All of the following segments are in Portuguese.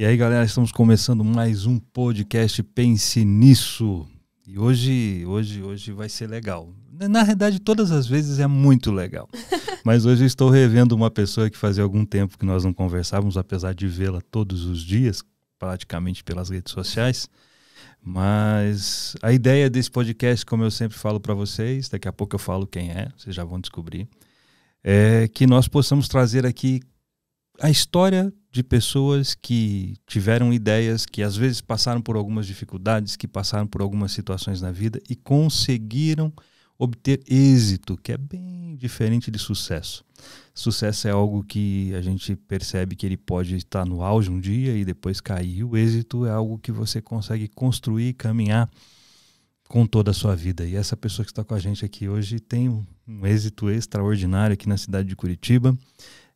E aí, galera, estamos começando mais um podcast Pense Nisso. E hoje, hoje, hoje vai ser legal. Na verdade, todas as vezes é muito legal. Mas hoje eu estou revendo uma pessoa que fazia algum tempo que nós não conversávamos, apesar de vê-la todos os dias, praticamente pelas redes sociais. Mas a ideia desse podcast, como eu sempre falo para vocês, daqui a pouco eu falo quem é, vocês já vão descobrir, é que nós possamos trazer aqui a história de pessoas que tiveram ideias, que às vezes passaram por algumas dificuldades, que passaram por algumas situações na vida e conseguiram obter êxito, que é bem diferente de sucesso. Sucesso é algo que a gente percebe que ele pode estar no auge um dia e depois cair. O êxito é algo que você consegue construir, caminhar com toda a sua vida. E essa pessoa que está com a gente aqui hoje tem um, um êxito extraordinário aqui na cidade de Curitiba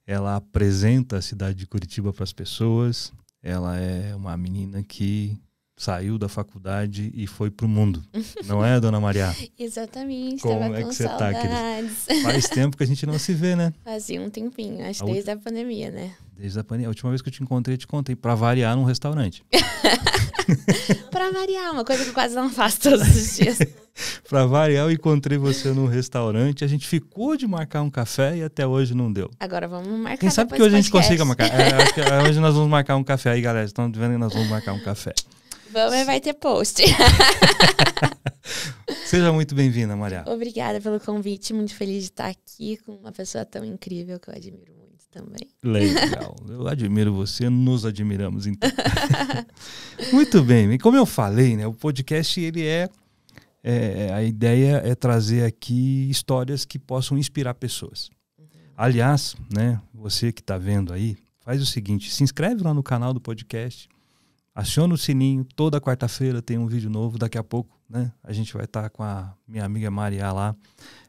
ela apresenta a cidade de Curitiba para as pessoas. Ela é uma menina que saiu da faculdade e foi pro mundo. Não é, dona Maria? Exatamente. Como é que você saudades. tá, querida? Faz tempo que a gente não se vê, né? Fazia um tempinho, acho que desde a pandemia, né? Desde a pandemia. A última vez que eu te encontrei, te contei, para variar num restaurante. para variar, uma coisa que eu quase não faço todos os dias. para variar, eu encontrei você num restaurante, a gente ficou de marcar um café e até hoje não deu. Agora vamos marcar Quem sabe que hoje podcast. a gente consiga marcar. É, é, hoje nós vamos marcar um café aí, galera. Estão vendo que nós vamos marcar um café. Vamos, vai ter post. Seja muito bem-vinda, Maria. Obrigada pelo convite. Muito feliz de estar aqui com uma pessoa tão incrível que eu admiro muito também. Legal. Eu admiro você, nos admiramos então. muito bem. E como eu falei, né, o podcast ele é, é a ideia é trazer aqui histórias que possam inspirar pessoas. Uhum. Aliás, né, você que está vendo aí, faz o seguinte, se inscreve lá no canal do podcast, Aciona o sininho, toda quarta-feira tem um vídeo novo, daqui a pouco, né? A gente vai estar tá com a minha amiga Maria lá.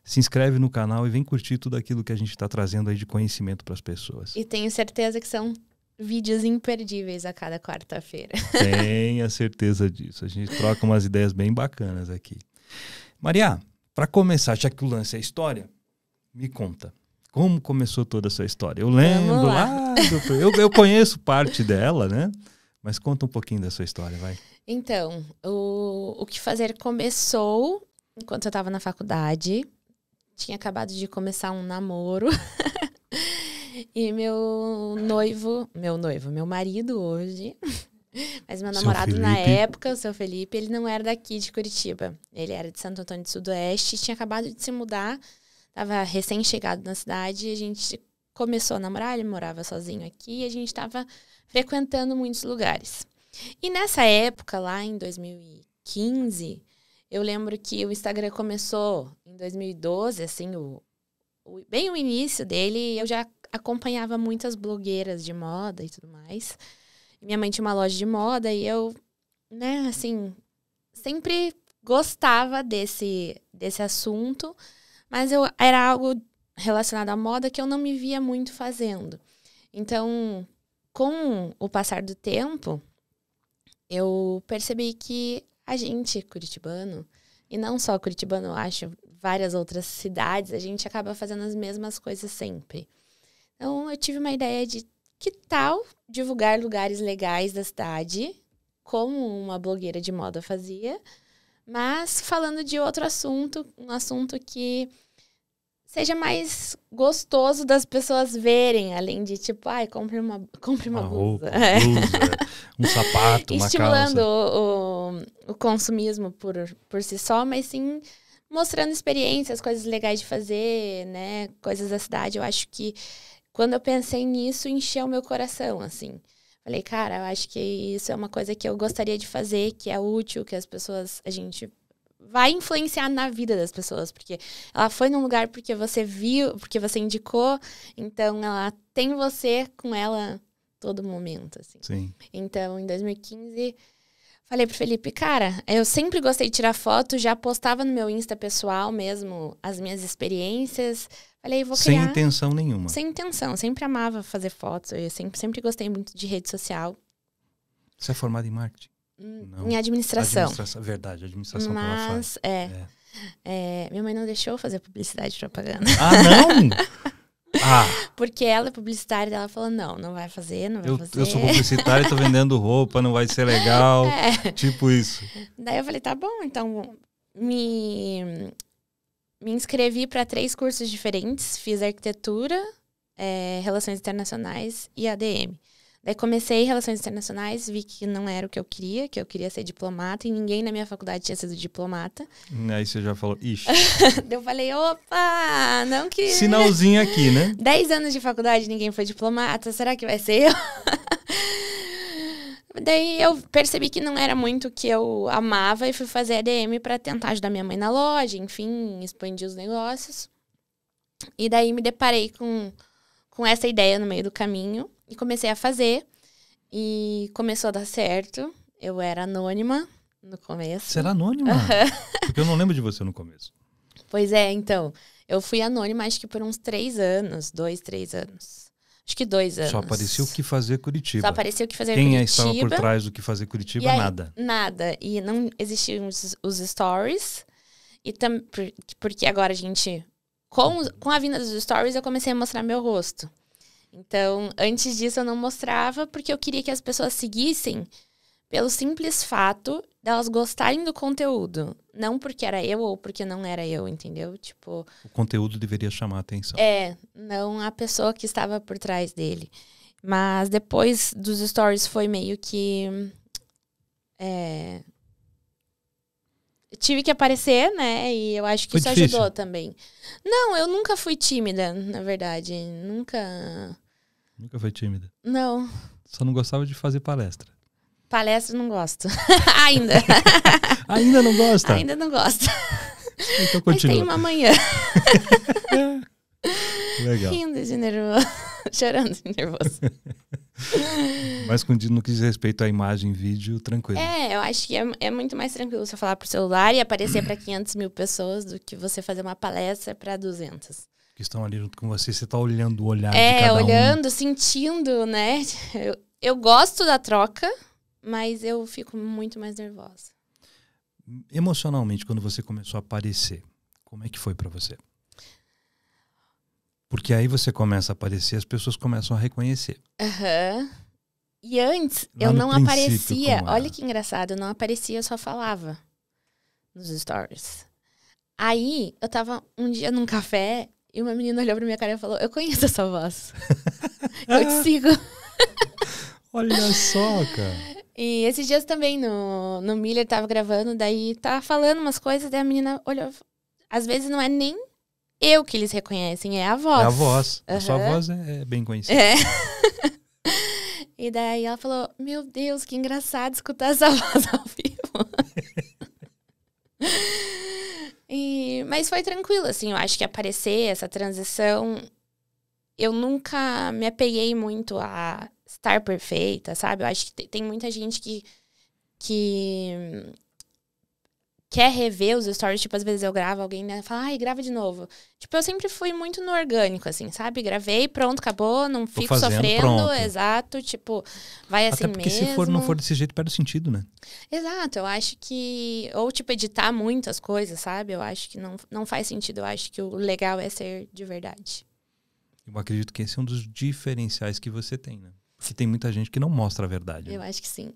Se inscreve no canal e vem curtir tudo aquilo que a gente está trazendo aí de conhecimento para as pessoas. E tenho certeza que são vídeos imperdíveis a cada quarta-feira. Tenha certeza disso. A gente troca umas ideias bem bacanas aqui. Maria, para começar, já que o lance é história, me conta. Como começou toda essa história? Eu lembro lá, lá eu, eu conheço parte dela, né? Mas conta um pouquinho da sua história, vai. Então, o, o que fazer começou enquanto eu estava na faculdade. Tinha acabado de começar um namoro. e meu noivo, meu noivo, meu marido hoje, mas meu namorado na época, o seu Felipe, ele não era daqui de Curitiba. Ele era de Santo Antônio do Sudoeste, tinha acabado de se mudar, estava recém-chegado na cidade, E a gente começou a namorar, ele morava sozinho aqui, e a gente estava frequentando muitos lugares. E nessa época, lá em 2015, eu lembro que o Instagram começou em 2012, assim, o, o, bem o início dele, eu já acompanhava muitas blogueiras de moda e tudo mais. Minha mãe tinha uma loja de moda e eu, né, assim, sempre gostava desse, desse assunto, mas eu era algo relacionado à moda que eu não me via muito fazendo. Então, com o passar do tempo, eu percebi que a gente, curitibano, e não só curitibano, eu acho, várias outras cidades, a gente acaba fazendo as mesmas coisas sempre. Então, eu tive uma ideia de que tal divulgar lugares legais da cidade, como uma blogueira de moda fazia, mas falando de outro assunto, um assunto que seja mais gostoso das pessoas verem, além de tipo, ai, compre uma, compre uma, uma blusa. Roupa, é. blusa um sapato, uma Estimulando calça. O, o, o consumismo por, por si só, mas sim mostrando experiências, coisas legais de fazer, né? Coisas da cidade. Eu acho que quando eu pensei nisso, encheu meu coração, assim. Falei, cara, eu acho que isso é uma coisa que eu gostaria de fazer, que é útil, que as pessoas, a gente vai influenciar na vida das pessoas, porque ela foi num lugar porque você viu, porque você indicou, então ela tem você com ela todo momento, assim. Sim. Então, em 2015, falei pro Felipe, cara, eu sempre gostei de tirar foto, já postava no meu Insta pessoal mesmo as minhas experiências. Falei, vou criar. Sem intenção nenhuma. Sem intenção, sempre amava fazer fotos, eu sempre, sempre gostei muito de rede social. Você é formado em marketing? Não. Em administração. administração. Verdade, administração Mas, que ela faz. É, é. é, Minha mãe não deixou fazer publicidade e propaganda. Ah, não? Ah. Porque ela é publicitária, ela falou: não, não vai fazer, não vai eu, fazer. Eu sou publicitária e tô vendendo roupa, não vai ser legal. É. Tipo isso. Daí eu falei: tá bom, então me, me inscrevi para três cursos diferentes. Fiz arquitetura, é, relações internacionais e ADM. Daí comecei relações internacionais, vi que não era o que eu queria, que eu queria ser diplomata e ninguém na minha faculdade tinha sido diplomata. Hum, aí você já falou, ixi. eu falei, opa, não que. Sinalzinho aqui, né? Dez anos de faculdade, ninguém foi diplomata, será que vai ser eu? Daí eu percebi que não era muito o que eu amava e fui fazer ADM para tentar ajudar minha mãe na loja, enfim, expandir os negócios. E daí me deparei com, com essa ideia no meio do caminho. E comecei a fazer. E começou a dar certo. Eu era anônima no começo. Você era anônima? Porque eu não lembro de você no começo. Pois é, então. Eu fui anônima acho que por uns três anos, dois, três anos. Acho que dois anos. Só apareceu o que fazer Curitiba. Só apareceu o que fazer Quem é Curitiba. Quem estava por trás do que fazer Curitiba? Aí, nada. Nada. E não existiam os, os stories. E também porque agora a gente. Com, com a vinda dos stories, eu comecei a mostrar meu rosto. Então, antes disso eu não mostrava porque eu queria que as pessoas seguissem pelo simples fato delas gostarem do conteúdo, não porque era eu ou porque não era eu, entendeu? Tipo, o conteúdo deveria chamar a atenção. É, não a pessoa que estava por trás dele. Mas depois dos stories foi meio que é, tive que aparecer, né? E eu acho que foi isso difícil. ajudou também. Não, eu nunca fui tímida, na verdade. Nunca. Nunca foi tímida? Não. Só não gostava de fazer palestra. Palestra não gosto. Ainda. Ainda não gosta? Ainda não gosto. Então continua. Mas tem uma manhã. Legal. Rindo de nervoso. Chorando de nervoso. Mas no que diz respeito à imagem vídeo, tranquilo. É, eu acho que é, é muito mais tranquilo você falar pro celular e aparecer para 500 mil pessoas do que você fazer uma palestra para 200 que estão ali junto com você, você está olhando o olhar é, de cada olhando, um. sentindo, né? Eu, eu gosto da troca, mas eu fico muito mais nervosa. Emocionalmente, quando você começou a aparecer, como é que foi para você? Porque aí você começa a aparecer, as pessoas começam a reconhecer. Uhum. E antes, Lá eu não aparecia. Olha que engraçado, eu não aparecia, eu só falava nos stories. Aí, eu tava um dia num café e uma menina olhou pra minha cara e falou: Eu conheço essa voz. eu te sigo. Olha só, cara. E esses dias também no, no Miller tava gravando, daí tá falando umas coisas, daí a menina olhou. Às vezes não é nem eu que eles reconhecem, é a voz. É a voz. Uhum. A sua voz é, é, bem conhecida. É. e daí ela falou: Meu Deus, que engraçado escutar essa voz ao vivo. E, mas foi tranquilo, assim. Eu acho que aparecer essa transição. Eu nunca me apeguei muito a estar perfeita, sabe? Eu acho que tem muita gente que, que quer rever os stories, tipo, às vezes eu gravo, alguém né, fala, ai, grava de novo. Tipo, eu sempre fui muito no orgânico, assim, sabe? Gravei, pronto, acabou, não Tô fico fazendo, sofrendo, pronto. exato, tipo, vai assim Até porque mesmo. se for, não for desse jeito, perde o sentido, né? Exato, eu acho que. Ou, tipo, editar muitas coisas, sabe? Eu acho que não, não faz sentido, eu acho que o legal é ser de verdade. Eu acredito que esse é um dos diferenciais que você tem, né? Porque tem muita gente que não mostra a verdade. Eu né? acho que sim.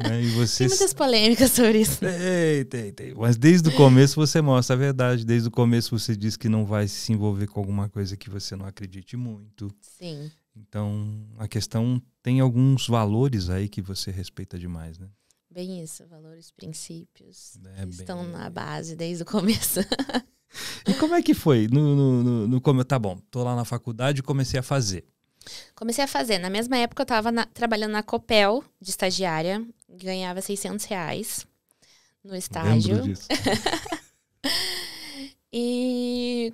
Né? E você... Tem muitas polêmicas sobre isso. Tem, tem, tem. Mas desde o começo você mostra a verdade. Desde o começo você diz que não vai se envolver com alguma coisa que você não acredite muito. Sim. Então, a questão tem alguns valores aí que você respeita demais, né? Bem isso, valores, princípios é, estão bem... na base desde o começo. e como é que foi? No, no, no, no, tá bom, tô lá na faculdade e comecei a fazer. Comecei a fazer. Na mesma época, eu estava trabalhando na Copel, de estagiária. Ganhava 600 reais no estágio. disso. e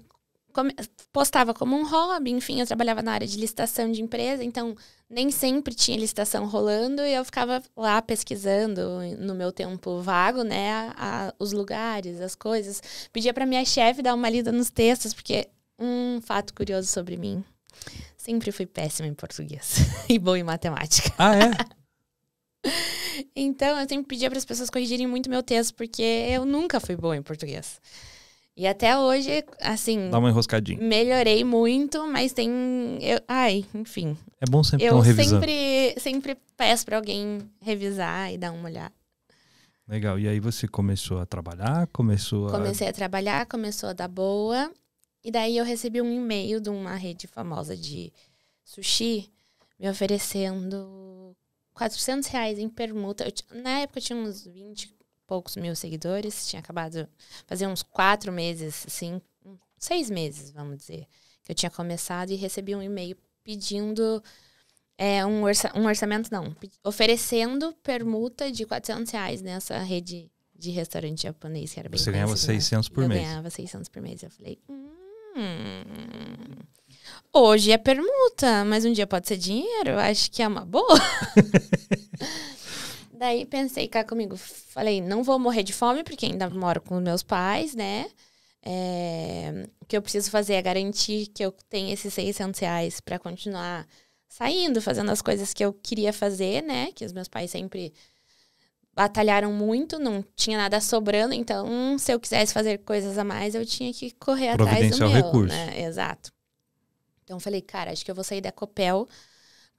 postava como um hobby, enfim, eu trabalhava na área de licitação de empresa, então nem sempre tinha licitação rolando e eu ficava lá pesquisando no meu tempo vago, né, a, a, os lugares, as coisas. Pedia para minha chefe dar uma lida nos textos, porque um fato curioso sobre mim. Sempre fui péssima em português e boa em matemática. Ah, é? então, eu sempre pedia para as pessoas corrigirem muito meu texto, porque eu nunca fui boa em português. E até hoje, assim. Dá uma enroscadinha. Melhorei muito, mas tem. Eu, ai, enfim. É bom sempre eu ter um revisão. Sempre, sempre peço para alguém revisar e dar uma olhada. Legal. E aí você começou a trabalhar? Começou a... Comecei a trabalhar, começou a dar boa. E daí eu recebi um e-mail de uma rede famosa de sushi me oferecendo 400 reais em permuta. Eu, na época eu tinha uns 20 e poucos mil seguidores, tinha acabado fazer uns quatro meses, assim, seis meses, vamos dizer, que eu tinha começado e recebi um e-mail pedindo é, um, orça, um orçamento, não, oferecendo permuta de 400 reais nessa rede de restaurante japonês, que era bem Você ganhava 600 né? por eu mês. Eu ganhava 600 por mês. Eu falei, hum, Hum. Hoje é permuta, mas um dia pode ser dinheiro. Acho que é uma boa. Daí pensei cá comigo. Falei, não vou morrer de fome, porque ainda moro com meus pais, né? É, o que eu preciso fazer é garantir que eu tenho esses 600 reais para continuar saindo, fazendo as coisas que eu queria fazer, né? Que os meus pais sempre batalharam muito, não tinha nada sobrando, então se eu quisesse fazer coisas a mais, eu tinha que correr atrás do meu, recurso. Né? Exato. Então eu falei, cara, acho que eu vou sair da Copel,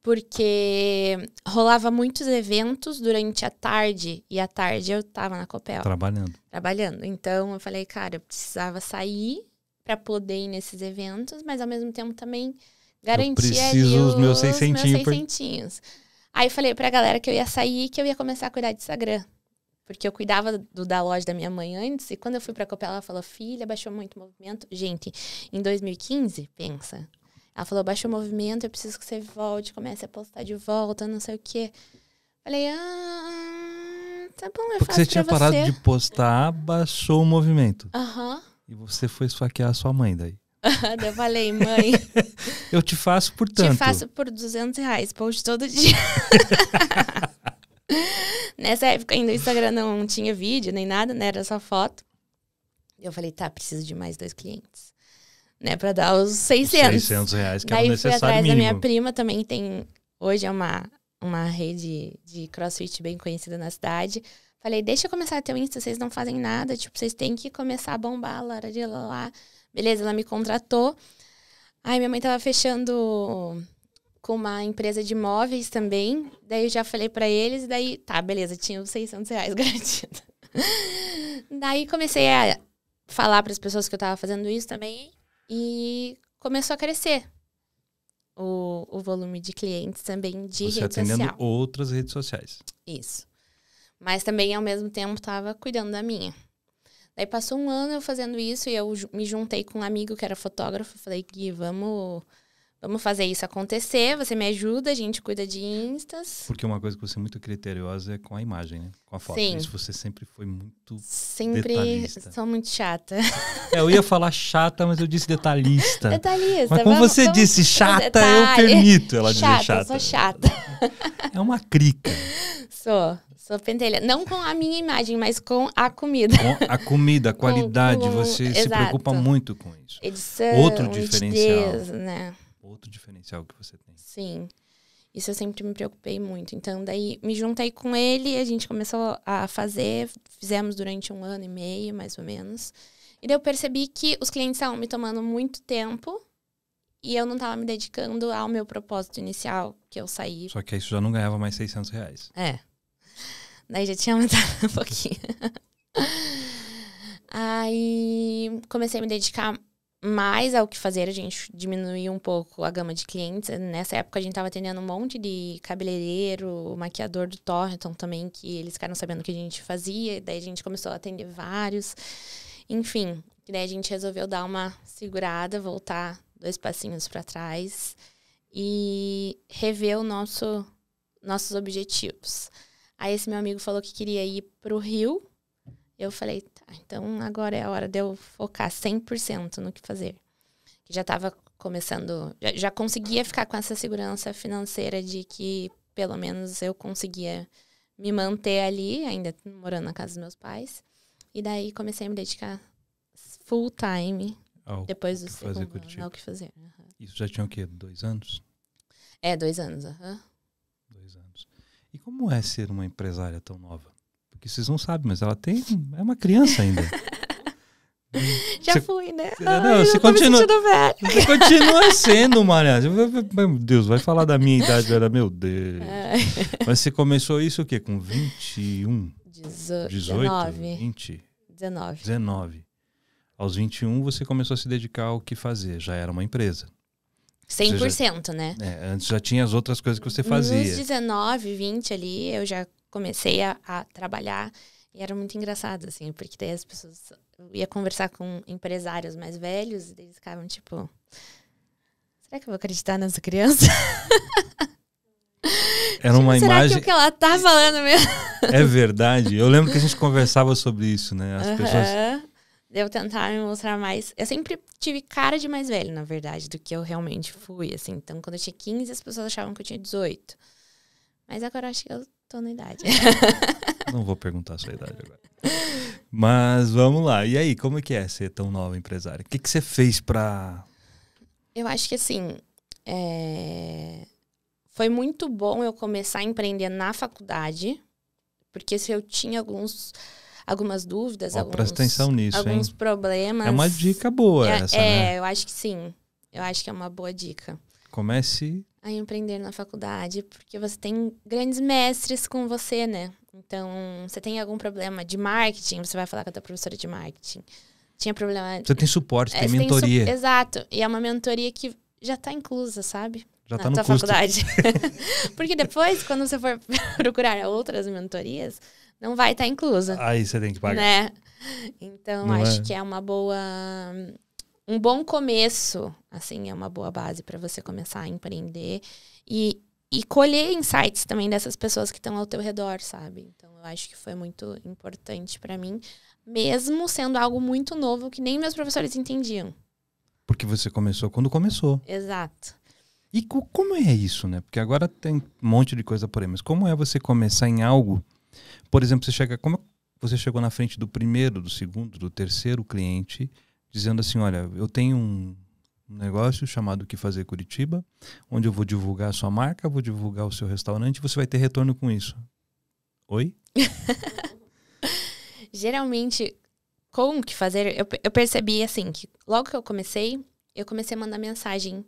porque rolava muitos eventos durante a tarde, e à tarde eu tava na Copel. Trabalhando. Trabalhando. Então eu falei, cara, eu precisava sair para poder ir nesses eventos, mas ao mesmo tempo também garantir eu preciso ali os, meus seis centinhos. Meus seis centinhos. Aí eu falei pra galera que eu ia sair e que eu ia começar a cuidar de Instagram. Porque eu cuidava do, da loja da minha mãe antes, e quando eu fui pra Copela, ela falou: filha, baixou muito o movimento. Gente, em 2015, pensa. Ela falou: baixou o movimento, eu preciso que você volte, comece a postar de volta, não sei o quê. Falei: ah, tá bom, eu Porque faço Você tinha parado você. de postar, baixou o movimento. Aham. Uhum. E você foi esfaquear a sua mãe daí. eu falei, mãe. eu te faço por tanto. Te faço por 200 reais, post todo dia. Nessa época ainda o Instagram não tinha vídeo nem nada, né? Era só foto. Eu falei, tá, preciso de mais dois clientes. Né, pra dar os 600. Os 600 reais que Daí era necessário fui atrás mínimo. da minha prima também, tem... Hoje é uma, uma rede de crossfit bem conhecida na cidade. Falei, deixa eu começar a ter Insta, vocês não fazem nada. Tipo, vocês têm que começar a bombar, hora de lá. Beleza, ela me contratou. Aí minha mãe tava fechando com uma empresa de imóveis também. Daí eu já falei para eles, daí, tá, beleza, tinha os 600 reais garantido. daí comecei a falar para as pessoas que eu tava fazendo isso também e começou a crescer o, o volume de clientes também de Você rede atendendo social. outras redes sociais. Isso. Mas também, ao mesmo tempo, tava cuidando da minha. Daí passou um ano eu fazendo isso e eu me juntei com um amigo que era fotógrafo. Falei, Gui, vamos Vamos fazer isso acontecer, você me ajuda, a gente cuida de instas. Porque uma coisa que você é muito criteriosa é com a imagem, né? Com a foto. Sim. Isso você sempre foi muito Sempre detalhista. sou muito chata. É, eu ia falar chata, mas eu disse detalhista. Detalhista. Mas como vamos, você vamos disse chata, eu permito ela chata, dizer chata. Sou chata. É uma crica. Sou. Sou pentelha. Não com a minha imagem, mas com a comida. Com a comida, a qualidade. Com, com, você exato. se preocupa muito com isso. Edição, Outro diferencial. Nitidez, né? outro diferencial que você tem. Sim. Isso eu sempre me preocupei muito. Então, daí me juntei com ele, a gente começou a fazer, fizemos durante um ano e meio, mais ou menos. E daí eu percebi que os clientes estavam me tomando muito tempo e eu não estava me dedicando ao meu propósito inicial, que eu saí. Só que aí já não ganhava mais 600 reais. É. Daí já tinha aumentado um pouquinho. aí comecei a me dedicar mas ao que fazer, a gente diminuiu um pouco a gama de clientes. Nessa época a gente estava atendendo um monte de cabeleireiro, maquiador do Thornton também, que eles ficaram sabendo o que a gente fazia, daí a gente começou a atender vários. Enfim, daí a gente resolveu dar uma segurada, voltar dois passinhos para trás e rever o nosso nossos objetivos. Aí esse meu amigo falou que queria ir para o Rio. Eu falei, então agora é a hora de eu focar 100% no que fazer. Que já estava começando, já, já, conseguia ficar com essa segurança financeira de que pelo menos eu conseguia me manter ali, ainda morando na casa dos meus pais. E daí comecei a me dedicar full time ao depois do segundo fazer ano, ao que fazer. Uhum. Isso já tinha o quê? Dois anos? É, dois anos, Uhum. Dois anos. E como é ser uma empresária tão nova? que vocês não sabem, mas ela tem. É uma criança ainda. Já você, fui, né? É, não, Ai, você, continua, você continua sendo uma Meu Deus, vai falar da minha idade, era meu Deus. É. Mas você começou isso o quê? Com 21? Dezo 18? 19. 20? 19. 19. Aos 21 você começou a se dedicar ao que fazer, já era uma empresa. 100%, já, né? É, antes já tinha as outras coisas que você fazia. Nos 19, 20 ali, eu já comecei a, a trabalhar e era muito engraçado, assim, porque daí as pessoas. Eu ia conversar com empresários mais velhos e eles ficavam tipo: será que eu vou acreditar nessa criança? Era uma será tipo, imagem. Será que é o que ela tá falando mesmo? É verdade. Eu lembro que a gente conversava sobre isso, né? As pessoas. Eu tentava me mostrar mais. Eu sempre tive cara de mais velho, na verdade, do que eu realmente fui, assim. Então, quando eu tinha 15, as pessoas achavam que eu tinha 18. Mas agora eu acho que eu Tô na idade. Não vou perguntar a sua idade agora. Mas vamos lá. E aí, como é que é ser tão nova empresária? O que, que você fez pra. Eu acho que assim. É... Foi muito bom eu começar a empreender na faculdade, porque se eu tinha alguns algumas dúvidas, oh, alguns, presta atenção nisso, alguns hein? problemas. É uma dica boa é, essa, né? é, né? eu acho que sim. Eu acho que é uma boa dica. Comece a empreender na faculdade, porque você tem grandes mestres com você, né? Então, você tem algum problema de marketing, você vai falar com a tua professora de marketing. Tinha problema. Você tem suporte, tem é, mentoria. Tem su... Exato. E é uma mentoria que já está inclusa, sabe? Já na tá tua custo. faculdade. porque depois, quando você for procurar outras mentorias, não vai estar tá inclusa. Aí você tem que pagar. Né? Então, não acho é. que é uma boa um bom começo, assim, é uma boa base para você começar a empreender e, e colher insights também dessas pessoas que estão ao teu redor, sabe? Então, eu acho que foi muito importante para mim, mesmo sendo algo muito novo que nem meus professores entendiam. Porque você começou quando começou. Exato. E como é isso, né? Porque agora tem um monte de coisa por aí, mas como é você começar em algo? Por exemplo, você chega, como é, você chegou na frente do primeiro, do segundo, do terceiro cliente, dizendo assim: olha, eu tenho um negócio chamado Que Fazer Curitiba, onde eu vou divulgar a sua marca, vou divulgar o seu restaurante, você vai ter retorno com isso. Oi? Geralmente, com o que fazer, eu, eu percebi assim que logo que eu comecei, eu comecei a mandar mensagem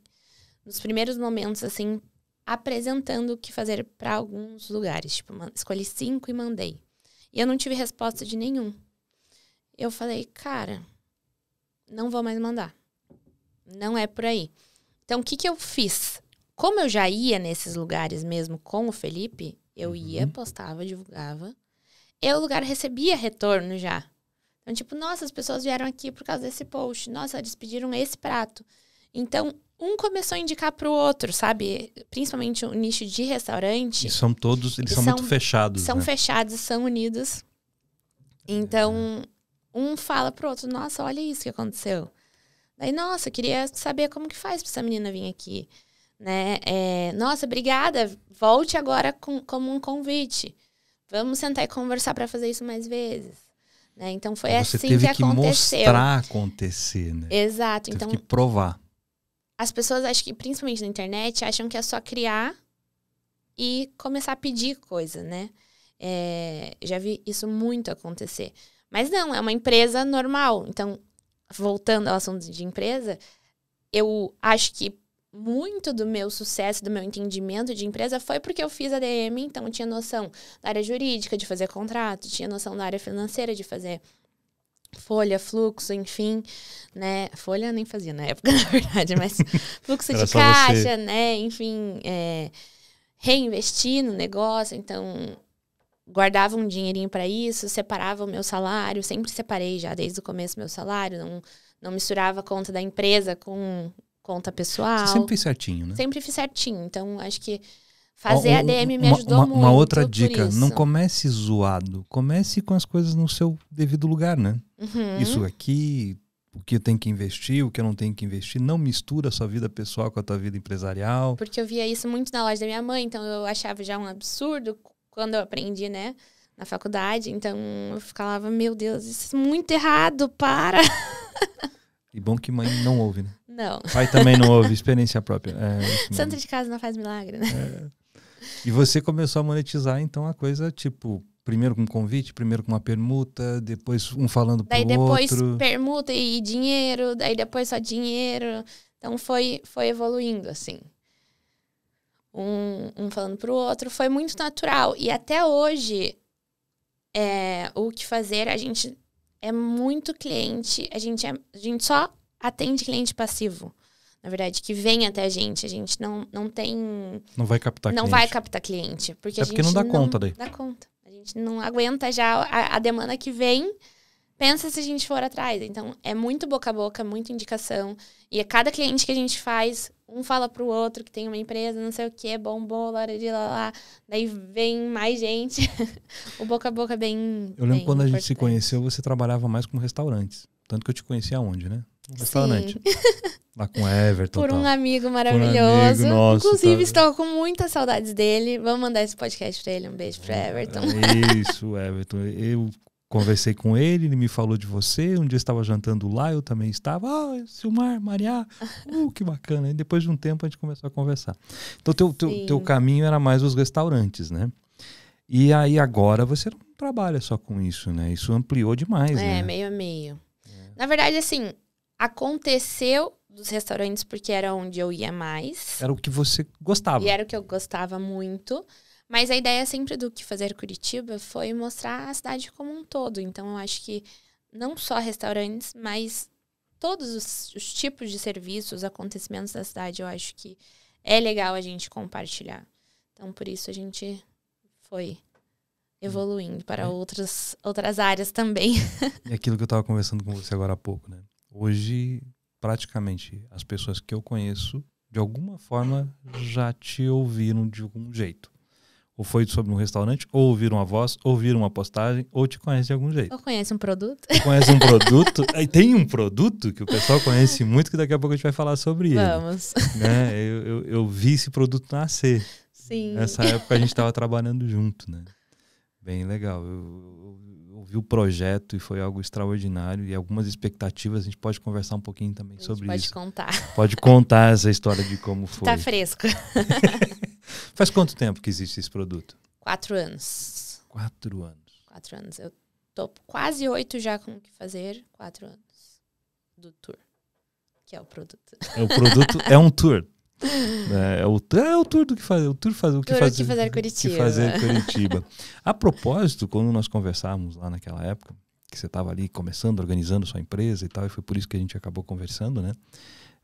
nos primeiros momentos, assim, apresentando o que fazer para alguns lugares. Tipo, escolhi cinco e mandei. E eu não tive resposta de nenhum. Eu falei, cara, não vou mais mandar. Não é por aí. Então, o que, que eu fiz? Como eu já ia nesses lugares mesmo com o Felipe, eu uhum. ia, postava, divulgava. E o lugar, recebia retorno já. Então, tipo, nossa, as pessoas vieram aqui por causa desse post. Nossa, eles pediram esse prato. Então, um começou a indicar para o outro, sabe? Principalmente o nicho de restaurante. E são todos, eles são, são, muito fechados. São né? fechados, são unidos. Então, um fala pro outro, nossa, olha isso que aconteceu. Daí, nossa, eu queria saber como que faz pra essa menina vir aqui. Né? É, nossa, obrigada. Volte agora com, como um convite. Vamos sentar e conversar para fazer isso mais vezes. Né? Então foi Você assim teve que, aconteceu. Mostrar acontecer, né? Exato. Teve então que provar. As pessoas acho que principalmente na internet acham que é só criar e começar a pedir coisa, né? É, já vi isso muito acontecer. Mas não, é uma empresa normal. Então, voltando ao assunto de empresa, eu acho que muito do meu sucesso, do meu entendimento de empresa foi porque eu fiz ADM, então tinha noção da área jurídica de fazer contrato, tinha noção da área financeira de fazer folha, fluxo, enfim, né? Folha nem fazia na época, na verdade, mas fluxo de caixa, você. né? Enfim, é, reinvestir no negócio, então guardava um dinheirinho para isso, separava o meu salário, sempre separei já desde o começo meu salário, não, não misturava a conta da empresa com conta pessoal. Você sempre fiz certinho, né? Sempre fiz certinho, então acho que fazer a DM me ajudou uma, muito. Uma outra dica, isso. não comece zoado, comece com as coisas no seu devido lugar, né? Uhum. Isso aqui, o que eu tenho que investir, o que eu não tenho que investir. Não mistura a sua vida pessoal com a tua vida empresarial. Porque eu via isso muito na loja da minha mãe, então eu achava já um absurdo quando eu aprendi, né? Na faculdade. Então eu ficava, meu Deus, isso é muito errado, para! E bom que mãe não ouve, né? Não. Pai também não ouve, experiência própria. É, Santo de casa não faz milagre, né? É. E você começou a monetizar, então, a coisa, tipo, primeiro com convite, primeiro com uma permuta, depois um falando pro daí depois outro. permuta e dinheiro, daí depois só dinheiro. Então foi, foi evoluindo, assim um, um falando pro outro, foi muito natural. E até hoje, é, o que fazer, a gente é muito cliente, a gente, é, a gente só atende cliente passivo. Na verdade, que vem até a gente. A gente não, não tem. Não vai captar não cliente. Não vai captar cliente. Porque é porque não dá não conta daí. Dá conta. A gente não aguenta já a, a demanda que vem pensa se a gente for atrás. Então, é muito boca a boca, muito indicação. E a é cada cliente que a gente faz, um fala pro outro que tem uma empresa, não sei o que, bombou, larari, lá, lá, daí vem mais gente. o boca a boca é bem. Eu lembro bem quando a gente se conheceu, você trabalhava mais com restaurantes. Tanto que eu te conheci aonde, né? Um restaurante. lá com Everton. Por um amigo maravilhoso. Um amigo Inclusive, tá... estou com muitas saudades dele. Vamos mandar esse podcast pra ele. Um beijo pro é, Everton. É isso, Everton. Eu Conversei com ele, ele me falou de você. Um dia estava jantando lá, eu também estava. Ah, oh, Silmar, Mariá, uh, que bacana. E depois de um tempo a gente começou a conversar. Então, teu, teu, teu caminho era mais os restaurantes, né? E aí agora você não trabalha só com isso, né? Isso ampliou demais, é, né? meio a meio. É. Na verdade, assim, aconteceu dos restaurantes porque era onde eu ia mais. Era o que você gostava. E era o que eu gostava muito. Mas a ideia sempre do que fazer Curitiba foi mostrar a cidade como um todo. Então eu acho que não só restaurantes, mas todos os, os tipos de serviços, acontecimentos da cidade, eu acho que é legal a gente compartilhar. Então por isso a gente foi evoluindo para é. outras, outras áreas também. E é aquilo que eu estava conversando com você agora há pouco, né? Hoje, praticamente, as pessoas que eu conheço, de alguma forma, já te ouviram de algum jeito ou foi sobre um restaurante, ou ouviram uma voz, ou viram uma postagem, ou te conhece de algum jeito. Ou conhece um produto. Ou conhece um produto. Aí tem um produto que o pessoal conhece muito, que daqui a pouco a gente vai falar sobre Vamos. ele. Vamos. Né? Eu, eu, eu, vi esse produto nascer. Sim. Nessa época a gente estava trabalhando junto, né? Bem legal. Eu, eu ouvi o projeto e foi algo extraordinário. E algumas expectativas, a gente pode conversar um pouquinho também sobre pode isso. Pode contar. Pode contar essa história de como tá foi. Tá fresco. Faz quanto tempo que existe esse produto? Quatro anos. Quatro anos. Quatro anos. Eu tô quase oito já com o que fazer. Quatro anos do tour, que é o produto. É o produto é um tour. É, é, o, é o tour do que fazer, o tour faz o que, fazer, que fazer, Curitiba. Que fazer Curitiba. A propósito, quando nós conversávamos lá naquela época, que você estava ali começando, organizando sua empresa e tal, e foi por isso que a gente acabou conversando, né?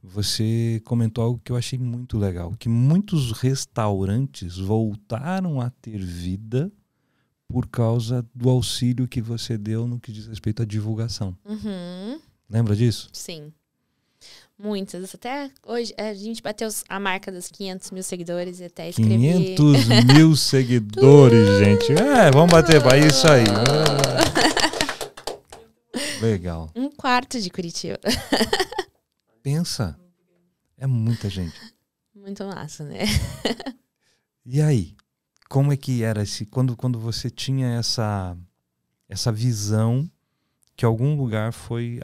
você comentou algo que eu achei muito legal, que muitos restaurantes voltaram a ter vida por causa do auxílio que você deu no que diz respeito à divulgação. Uhum. Lembra disso? Sim. Muitas. Até hoje a gente bateu a marca dos 500 mil seguidores e até escrevi... 500 mil seguidores, gente. É, vamos bater para isso aí. Ah. Legal. Um quarto de Curitiba. Pensa. É muita gente. Muito massa, né? e aí? Como é que era esse quando quando você tinha essa essa visão que algum lugar foi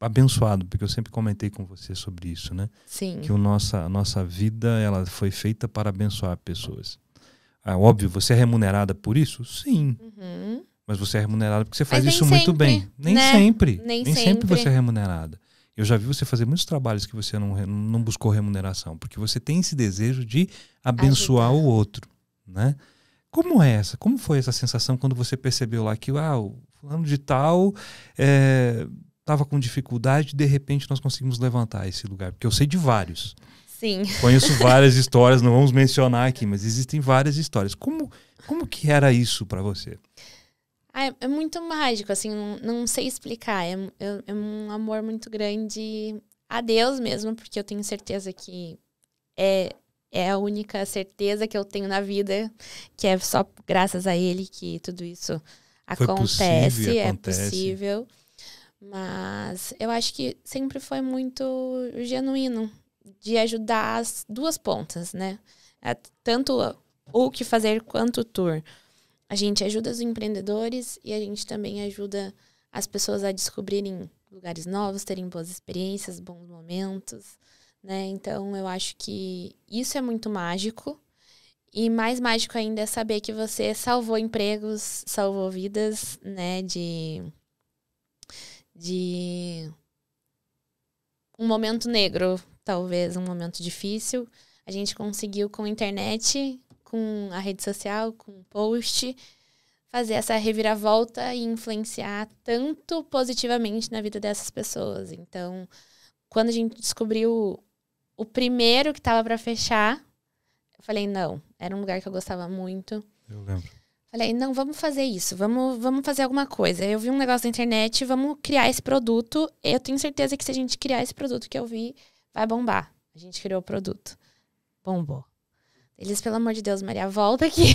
abençoado, porque eu sempre comentei com você sobre isso, né? Sim. Que o nossa, a nossa vida ela foi feita para abençoar pessoas. Ah, óbvio, você é remunerada por isso? Sim. Uhum. Mas você é remunerada porque você faz isso sempre, muito bem. Nem né? sempre. Nem, nem sempre. sempre. você é remunerada. Eu já vi você fazer muitos trabalhos que você não, não buscou remuneração, porque você tem esse desejo de abençoar o outro, né? Como é essa? Como foi essa sensação quando você percebeu lá que ah, o fulano de tal estava eh, é, com dificuldade e de repente nós conseguimos levantar esse lugar? Porque eu sei de vários. Sim. Conheço várias histórias, não vamos mencionar aqui, mas existem várias histórias. Como, como que era isso para você? Ah, é, é, muito mágico, assim, não, não sei explicar. É, é, é, um amor muito grande a Deus mesmo, porque eu tenho certeza que é, é a única certeza que eu tenho na vida, que é só graças a Ele que tudo isso acontece, possível, é possível. Mas eu acho que sempre foi muito genuíno de ajudar as duas pontas, né? É, tanto o que fazer quanto o tour. A gente ajuda os empreendedores e a gente também ajuda as pessoas a descobrirem lugares novos, terem boas experiências, bons momentos, né? Então eu acho que isso é muito mágico. E mais mágico ainda é saber que você salvou empregos, salvou vidas, né, de de um momento negro, talvez um momento difícil. A gente conseguiu com a internet com a rede social, com o post, fazer essa reviravolta e influenciar tanto positivamente na vida dessas pessoas. Então, quando a gente descobriu o primeiro que estava para fechar, eu falei, não, era um lugar que eu gostava muito. Eu lembro. Falei, não, vamos fazer isso, vamos, vamos fazer alguma coisa. Eu vi um negócio na internet, vamos criar esse produto. Eu tenho certeza que se a gente criar esse produto que eu vi, vai bombar. A gente criou o produto. Bombou. Eles, pelo amor de Deus, Maria, volta aqui.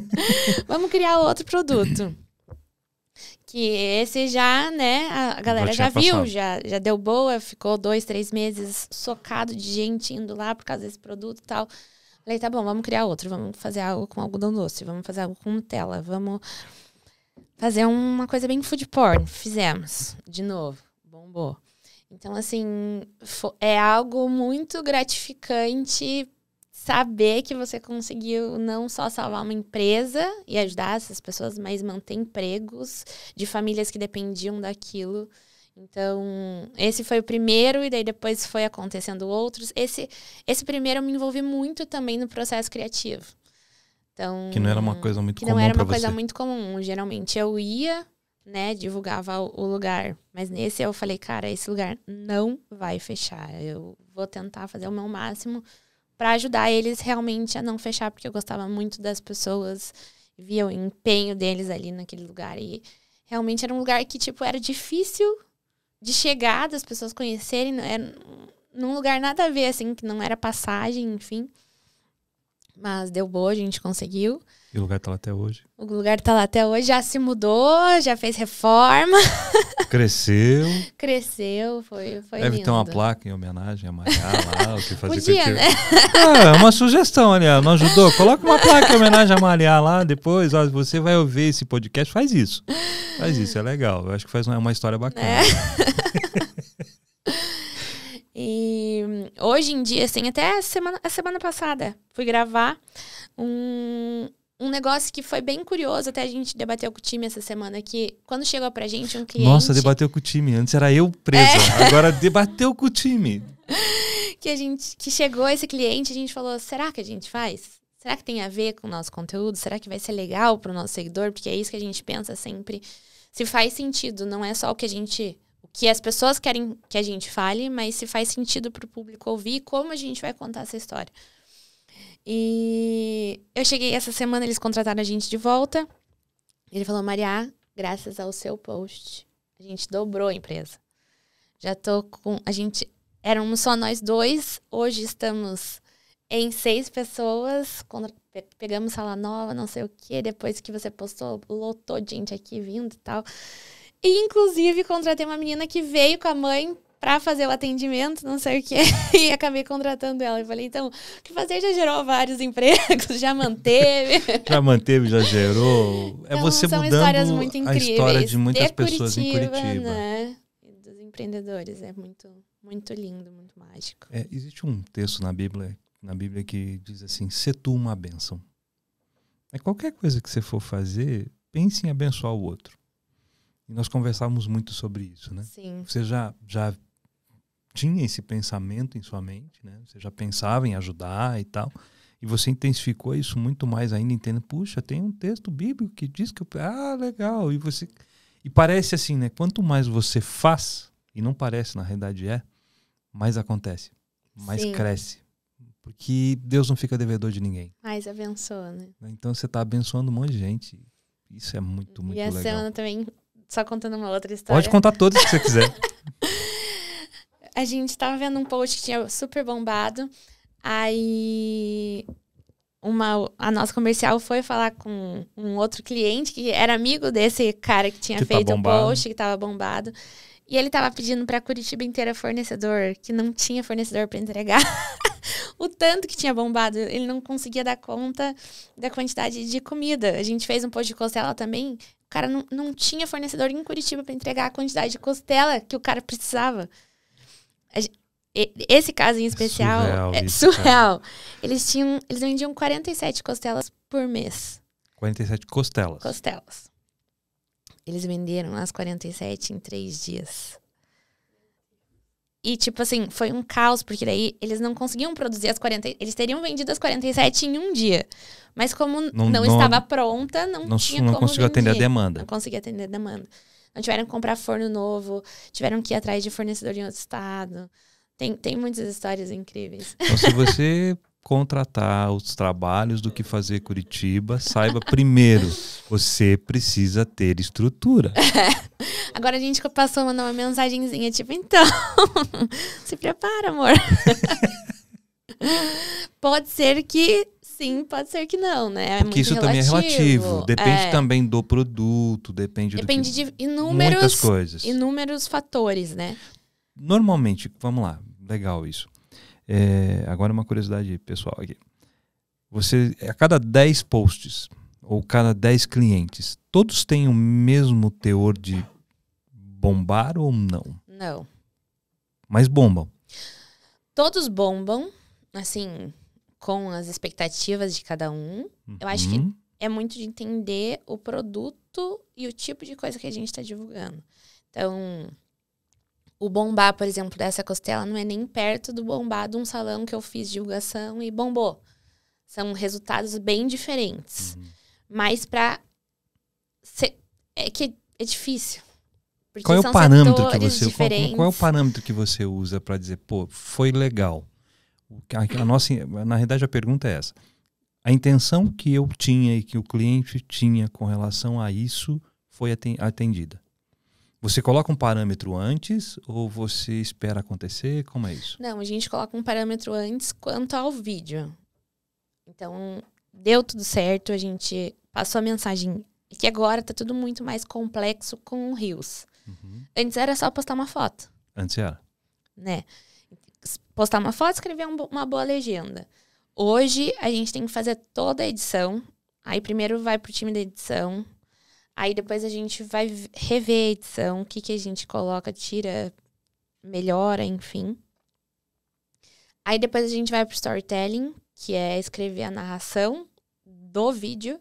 Vamos criar outro produto. Que esse já, né, a galera já, já viu, já, já deu boa, ficou dois, três meses socado de gente indo lá por causa desse produto e tal. Falei, tá bom, vamos criar outro, vamos fazer algo com algodão doce, vamos fazer algo com Nutella, vamos fazer uma coisa bem food porn. Fizemos, de novo, bombou. Então, assim, é algo muito gratificante saber que você conseguiu não só salvar uma empresa e ajudar essas pessoas, mas manter empregos de famílias que dependiam daquilo. Então, esse foi o primeiro, e daí depois foi acontecendo outros. Esse, esse primeiro eu me envolvi muito também no processo criativo. Então, que não era uma coisa muito que comum. Que não era uma coisa você. muito comum. Geralmente eu ia, né, divulgava o lugar. Mas nesse eu falei, cara, esse lugar não vai fechar. Eu vou tentar fazer o meu máximo para ajudar eles realmente a não fechar, porque eu gostava muito das pessoas, via o empenho deles ali naquele lugar. E realmente era um lugar que, tipo, era difícil de chegar, das pessoas conhecerem, era é, num lugar nada a ver, assim, que não era passagem, enfim. Mas deu boa, a gente conseguiu. E o lugar tá lá até hoje. O lugar tá lá até hoje, já se mudou, já fez reforma. Cresceu. Cresceu, foi, foi Deve lindo. ter uma placa em homenagem a Maria lá, o que fazer Podia, com né? Ah, é uma sugestão, olha, não ajudou? Coloca uma placa em homenagem a Maria lá, depois, ó, você vai ouvir esse podcast, faz isso. Faz isso, é legal. Eu acho que faz uma, é uma história bacana. É. E hoje em dia, assim, até a semana, a semana passada, fui gravar um, um negócio que foi bem curioso, até a gente debateu com o time essa semana, que quando chegou pra gente um cliente... Nossa, debateu com o time. Antes era eu presa, é. agora debateu com o time. Que a gente, que chegou esse cliente, a gente falou, será que a gente faz? Será que tem a ver com o nosso conteúdo? Será que vai ser legal para o nosso seguidor? Porque é isso que a gente pensa sempre. Se faz sentido, não é só o que a gente que as pessoas querem que a gente fale, mas se faz sentido para o público ouvir como a gente vai contar essa história. E eu cheguei essa semana, eles contrataram a gente de volta. Ele falou: Maria, graças ao seu post, a gente dobrou a empresa. Já tô com. A gente. Éramos só nós dois, hoje estamos em seis pessoas. Contra, pegamos sala nova, não sei o quê. Depois que você postou, lotou de gente aqui vindo e tal. E, inclusive, contratei uma menina que veio com a mãe para fazer o atendimento, não sei o que, e acabei contratando ela. e falei, então, o que fazer já gerou vários empregos, já manteve. já manteve, já gerou. É então, você são mudando histórias muito incríveis. a história de muitas de pessoas Curitiba, em Curitiba. Né? Dos empreendedores, é muito, muito lindo, muito mágico. É, existe um texto na Bíblia, na Bíblia que diz assim, se tu uma bênção. É qualquer coisa que você for fazer, pense em abençoar o outro. E nós conversávamos muito sobre isso, né? Sim. Você já, já tinha esse pensamento em sua mente, né? Você já pensava em ajudar e tal. E você intensificou isso muito mais ainda, entendendo, puxa, tem um texto bíblico que diz que eu... Ah, legal. E você... E parece assim, né? Quanto mais você faz, e não parece, na realidade é, mais acontece, mais Sim. cresce. Porque Deus não fica devedor de ninguém. Mais abençoa, né? Então você está abençoando um monte de gente. Isso é muito, muito e legal. E a Selma também só contando uma outra história. Pode contar todos que você quiser. a gente tava vendo um post que tinha super bombado. Aí uma, a nossa comercial foi falar com um outro cliente que era amigo desse cara que tinha que tá feito tá o post, que tava bombado. E ele tava pedindo pra Curitiba inteira fornecedor, que não tinha fornecedor para entregar. o tanto que tinha bombado, ele não conseguia dar conta da quantidade de comida. A gente fez um post de costela também, cara não, não tinha fornecedor em Curitiba para entregar a quantidade de costela que o cara precisava. Esse caso em especial é surreal. É surreal. Eles, tinham, eles vendiam 47 costelas por mês. 47 costelas? Costelas. Eles venderam as 47 em três dias. E, tipo assim, foi um caos, porque daí eles não conseguiam produzir as 40. Eles teriam vendido as 47 em um dia. Mas como não, não, não estava pronta, não, não tinha não conseguiu atender a demanda. Não conseguia atender a demanda. Não tiveram que comprar forno novo, tiveram que ir atrás de fornecedor em outro estado. Tem, tem muitas histórias incríveis. Então, se você contratar os trabalhos do que fazer Curitiba, saiba primeiro, você precisa ter estrutura. É. Agora a gente passou a mandar uma mensagenzinha, tipo, então, se prepara, amor. pode ser que sim, pode ser que não, né? É Porque isso relativo. também é relativo. Depende é. também do produto, depende, depende do Depende tipo de inúmeros, muitas coisas. inúmeros fatores, né? Normalmente, vamos lá, legal isso. É, agora uma curiosidade pessoal aqui. Você, a cada 10 posts ou cada 10 clientes, todos têm o mesmo teor de bombar ou não? Não. Mas bombam. Todos bombam, assim, com as expectativas de cada um. Uhum. Eu acho que uhum. é muito de entender o produto e o tipo de coisa que a gente está divulgando. Então, o bombar, por exemplo, dessa costela não é nem perto do bombar de um salão que eu fiz divulgação e bombou. São resultados bem diferentes. Uhum. Mas para é que é difícil. qual é o parâmetro que você qual, qual, é o parâmetro que você usa para dizer, pô, foi legal? A, a nossa, na realidade a pergunta é essa. A intenção que eu tinha e que o cliente tinha com relação a isso foi atendida. Você coloca um parâmetro antes ou você espera acontecer? Como é isso? Não, a gente coloca um parâmetro antes quanto ao vídeo. Então, deu tudo certo, a gente passou a mensagem que agora tá tudo muito mais complexo com o Rios. Uhum. Antes era só postar uma foto. Antes era. Né? Postar uma foto, escrever uma boa legenda. Hoje a gente tem que fazer toda a edição. Aí primeiro vai pro time da edição, Aí depois a gente vai rever a edição, o que, que a gente coloca, tira, melhora, enfim. Aí depois a gente vai pro storytelling, que é escrever a narração do vídeo.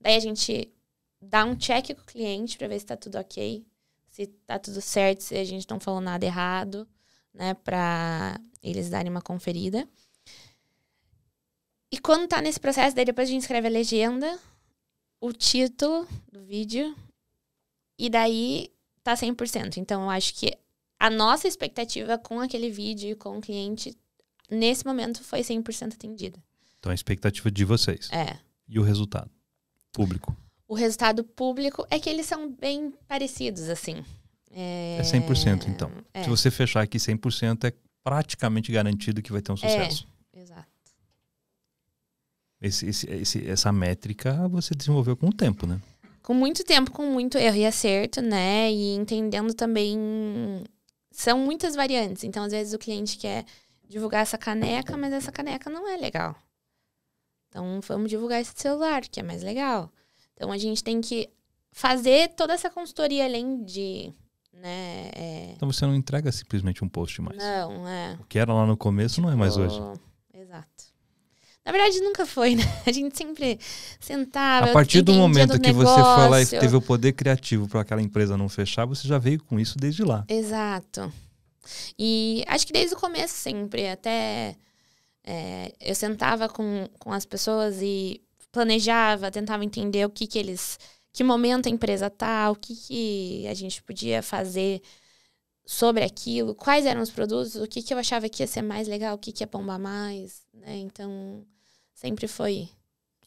Daí a gente dá um check com o cliente para ver se está tudo ok, se está tudo certo, se a gente não falou nada errado, né, para eles darem uma conferida. E quando está nesse processo, daí depois a gente escreve a legenda, o título do vídeo e daí tá 100%. Então, eu acho que a nossa expectativa com aquele vídeo e com o cliente, nesse momento, foi 100% atendida. Então, a expectativa de vocês. É. E o resultado? Público. O resultado público é que eles são bem parecidos, assim. É, é 100%, então. É. Se você fechar aqui 100%, é praticamente garantido que vai ter um é, sucesso. É, exato. Esse, esse, esse, essa métrica você desenvolveu com o tempo, né? Com muito tempo, com muito erro e acerto, né? E entendendo também. São muitas variantes. Então, às vezes, o cliente quer divulgar essa caneca, mas essa caneca não é legal. Então, vamos divulgar esse celular, que é mais legal. Então, a gente tem que fazer toda essa consultoria além de. Né, é... Então, você não entrega simplesmente um post mais. Não, é. O que era lá no começo tipo... não é mais hoje. Tipo, exato. Na verdade, nunca foi, né? A gente sempre sentava. A partir do momento do que negócio. você foi lá e teve o poder criativo para aquela empresa não fechar, você já veio com isso desde lá. Exato. E acho que desde o começo sempre, até é, eu sentava com, com as pessoas e planejava, tentava entender o que que eles, que momento a empresa tá, o que que a gente podia fazer sobre aquilo, quais eram os produtos, o que, que eu achava que ia ser mais legal, o que, que ia bombar mais, né? Então, sempre foi.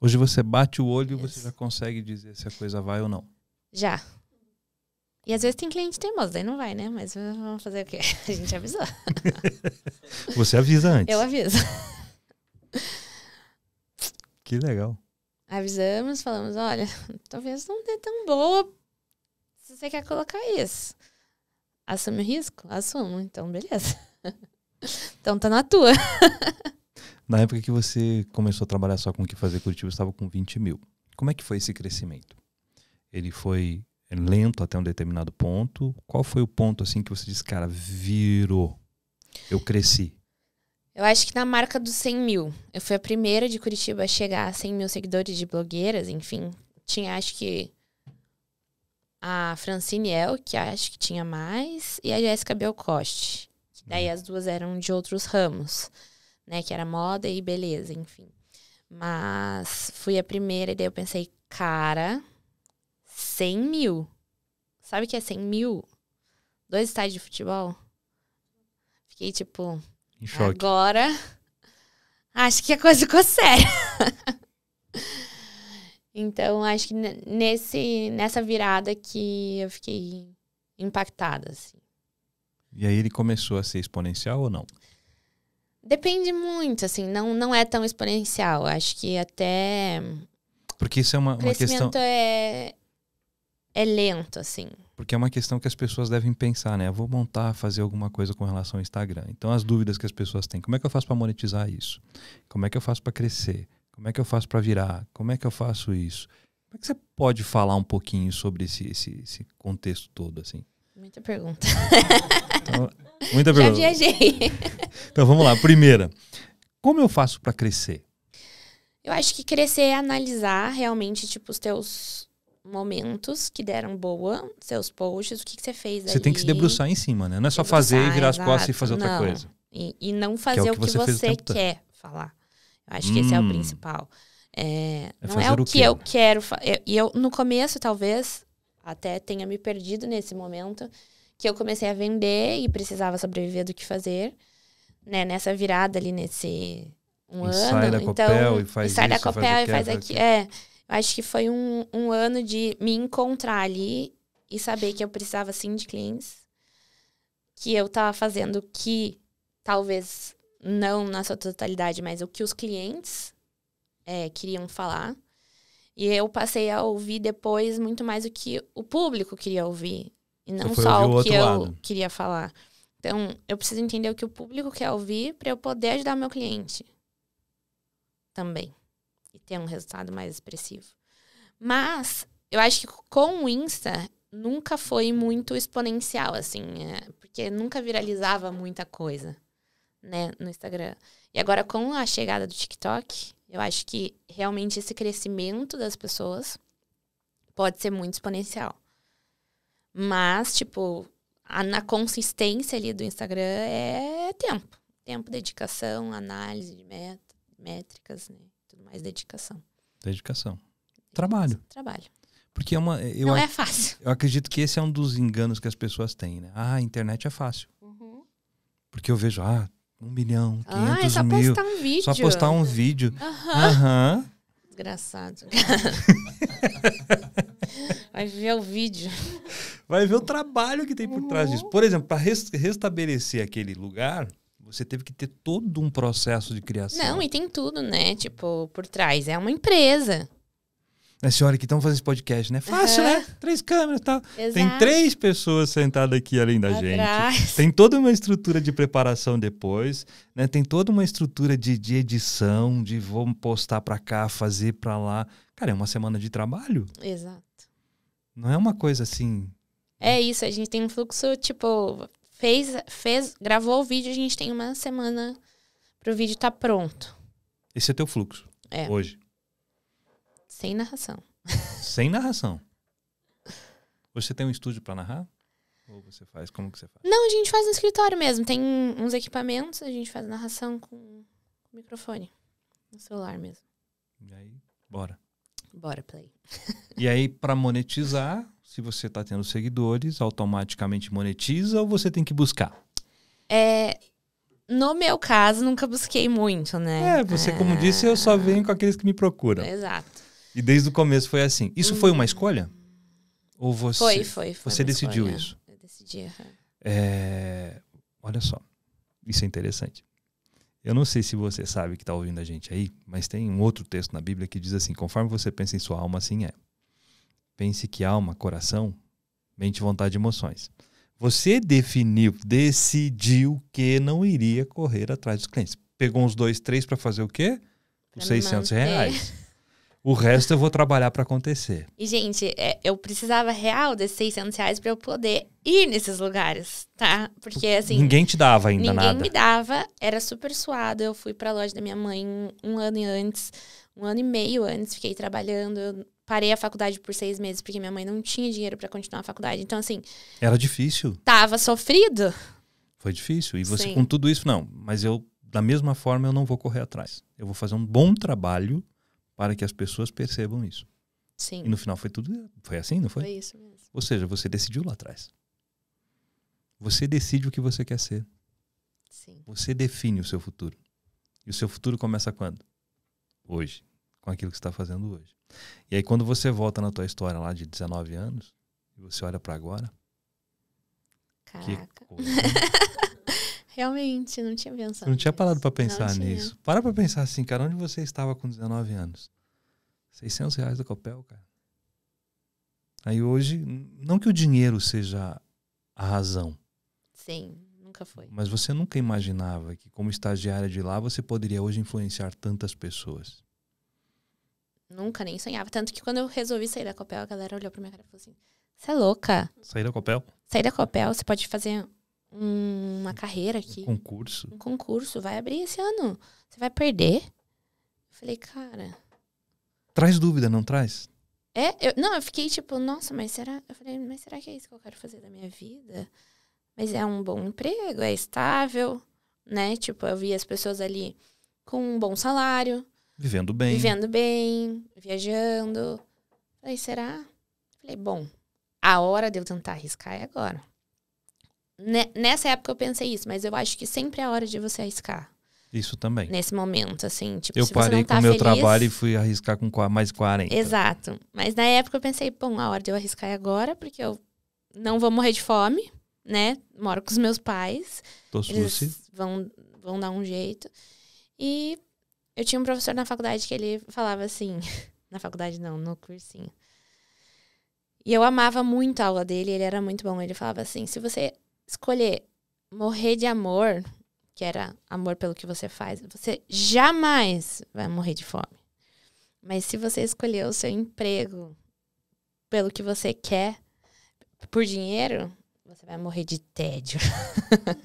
Hoje você bate o olho Isso. e você já consegue dizer se a coisa vai ou não. Já. E às vezes tem cliente teimoso, daí não vai, né? Mas vamos fazer o quê? A gente avisou. você avisa antes. Eu aviso. que legal. Avisamos, falamos, olha, talvez não dê tão boa se você quer colocar isso. Assume o risco? Assumo, então beleza. então tá na tua. na época que você começou a trabalhar só com o que fazer Curitiba, estava com 20 mil. Como é que foi esse crescimento? Ele foi lento até um determinado ponto. Qual foi o ponto assim que você disse, cara, virou? Eu cresci. Eu acho que na marca dos 100 mil. Eu fui a primeira de Curitiba a chegar a 100 mil seguidores de blogueiras, enfim. Tinha acho que a Francine El, que acho que tinha mais, e a Jéssica Belcoste. Hum. Daí as duas eram de outros ramos, né? Que era moda e beleza, enfim. Mas fui a primeira e daí eu pensei, cara, 100 mil. Sabe o que é 100 mil? Dois estádios de futebol? Fiquei tipo, agora acho que a coisa ficou séria. Então, acho que nesse, nessa virada que eu fiquei impactada, assim. E aí ele começou a ser exponencial ou não? Depende muito, assim, não, não é tão exponencial. Acho que até. Porque isso é uma, uma questão. É, é lento, assim. Porque é uma questão que as pessoas devem pensar, né? Eu vou montar, fazer alguma coisa com relação ao Instagram. Então, as dúvidas que as pessoas têm: como é que eu faço para monetizar isso? Como é que eu faço para crescer? Como é que eu faço para virar? Como é que eu faço isso? Como é que você pode falar um pouquinho sobre esse, esse, esse contexto todo, assim? Muita pergunta. Então, muita pergunta. Já viajei. Então vamos lá. Primeira, como eu faço para crescer? Eu acho que crescer é analisar realmente, tipo, os teus momentos que deram boa, seus posts, o que, que você fez Você ali. tem que se debruçar em cima, né? Não é só debruçar, fazer e virar as exato, costas e fazer outra não. coisa. E, e, não fazer que é o que, o que você, você quer todo. falar. Acho hum. que esse é o hum. principal. É, é não é o, o que eu quero. E eu, no começo, talvez, até tenha me perdido nesse momento, que eu comecei a vender e precisava sobreviver do que fazer, né? Nessa virada ali, nesse um e ano. Sai da então, Copel e faz e sai isso, da Copel e faz aqui. É, acho que foi um, um ano de me encontrar ali e saber que eu precisava sim de clientes, que eu estava fazendo o que talvez não na sua totalidade, mas o que os clientes é, queriam falar. E eu passei a ouvir depois muito mais o que o público queria ouvir. E não só o que eu queria falar. Então, eu preciso entender o que o público quer ouvir para eu poder ajudar meu cliente também. E ter um resultado mais expressivo. Mas, eu acho que com o Insta, nunca foi muito exponencial, assim. É, porque nunca viralizava muita coisa né, no Instagram. E agora com a chegada do TikTok, eu acho que realmente esse crescimento das pessoas pode ser muito exponencial. Mas, tipo, a, na consistência ali do Instagram é tempo. Tempo, dedicação, análise de métricas, né? Tudo mais dedicação. Dedicação. Trabalho. Trabalho. Porque é uma. Eu Não é fácil. Eu acredito que esse é um dos enganos que as pessoas têm, né? Ah, a internet é fácil. Uhum. Porque eu vejo, ah, um milhão, ah, 500 mil. Ah, só postar um vídeo. Só postar um vídeo. Aham. Uhum. Uhum. Vai ver o vídeo. Vai ver o trabalho que tem por trás disso. Por exemplo, para restabelecer aquele lugar, você teve que ter todo um processo de criação. Não, e tem tudo, né? Tipo, por trás. É uma empresa né, senhora, que estão fazendo esse podcast, né? Fácil, uhum. né? Três câmeras e tá? Exato. Tem três pessoas sentadas aqui além da Atrás. gente. Tem toda uma estrutura de preparação depois, né? Tem toda uma estrutura de, de edição, de vou postar para cá, fazer para lá. Cara, é uma semana de trabalho. Exato. Não é uma coisa assim. É isso, a gente tem um fluxo, tipo, fez, fez, gravou o vídeo, a gente tem uma semana pro vídeo estar tá pronto. Esse é teu fluxo. É. Hoje. Sem narração. Sem narração. Você tem um estúdio para narrar? Ou você faz? Como que você faz? Não, a gente faz no escritório mesmo. Tem uns equipamentos, a gente faz narração com o microfone. No celular mesmo. E aí, bora. Bora, play. e aí, para monetizar, se você está tendo seguidores, automaticamente monetiza ou você tem que buscar? É, no meu caso, nunca busquei muito, né? É, você, como é... disse, eu só venho com aqueles que me procuram. Exato. E desde o começo foi assim. Isso foi uma hum. escolha? Ou você. Foi, foi. foi você decidiu escolha. isso? Eu decidi. É, olha só. Isso é interessante. Eu não sei se você sabe que está ouvindo a gente aí, mas tem um outro texto na Bíblia que diz assim: conforme você pensa em sua alma, assim é. Pense que alma, coração, mente, vontade e emoções. Você definiu, decidiu que não iria correr atrás dos clientes. Pegou uns dois, três para fazer o quê? Os 600 reais. O resto eu vou trabalhar para acontecer. E, gente, é, eu precisava real desses 600 reais para eu poder ir nesses lugares, tá? Porque, assim... Ninguém te dava ainda ninguém nada. Ninguém me dava. Era super suado. Eu fui pra loja da minha mãe um ano antes. Um ano e meio antes. Fiquei trabalhando. Eu parei a faculdade por seis meses porque minha mãe não tinha dinheiro para continuar a faculdade. Então, assim. Era difícil. Tava sofrido. Foi difícil. E você, Sim. com tudo isso, não. Mas eu, da mesma forma, eu não vou correr atrás. Eu vou fazer um bom trabalho para que as pessoas percebam isso. Sim. E no final foi tudo, foi assim, não foi? Foi isso mesmo. Ou seja, você decidiu lá atrás. Você decide o que você quer ser. Sim. Você define o seu futuro. E o seu futuro começa quando? Hoje, com aquilo que você está fazendo hoje. E aí quando você volta na tua história lá de 19 anos, e você olha para agora, Caraca. Que coisa. Realmente, não tinha pensado. Não tinha parado para pensar não nisso. Tinha. Para para pensar assim, cara, onde você estava com 19 anos? 600 reais da Copel, cara. Aí hoje, não que o dinheiro seja a razão. Sim, nunca foi. Mas você nunca imaginava que, como estagiária de lá, você poderia hoje influenciar tantas pessoas. Nunca, nem sonhava. Tanto que quando eu resolvi sair da Copel, a galera olhou pra minha cara e falou assim: Você é louca? Sair da Copel? Sair da Copel, você pode fazer uma carreira aqui. Um concurso. Um concurso. Vai abrir esse ano. Você vai perder? Eu falei, cara. Traz dúvida, não traz? É, eu, não, eu fiquei tipo, nossa, mas será? Eu falei, mas será que é isso que eu quero fazer da minha vida? Mas é um bom emprego, é estável, né? Tipo, eu vi as pessoas ali com um bom salário. Vivendo bem. Vivendo bem, viajando. aí falei, será? Eu falei, bom, a hora de eu tentar arriscar é agora. Né, nessa época eu pensei isso, mas eu acho que sempre é a hora de você arriscar. Isso também. Nesse momento, assim, tipo, eu parei tá com o meu feliz... trabalho e fui arriscar com mais 40. Exato. Mas na época eu pensei, bom, a hora de eu arriscar é agora, porque eu não vou morrer de fome, né? Moro com os meus pais. Tô eles vão, vão dar um jeito. E eu tinha um professor na faculdade que ele falava assim, na faculdade não, no cursinho. E eu amava muito a aula dele, ele era muito bom. Ele falava assim: se você escolher morrer de amor, que era amor pelo que você faz, você jamais vai morrer de fome. Mas se você escolher o seu emprego pelo que você quer, por dinheiro, você vai morrer de tédio.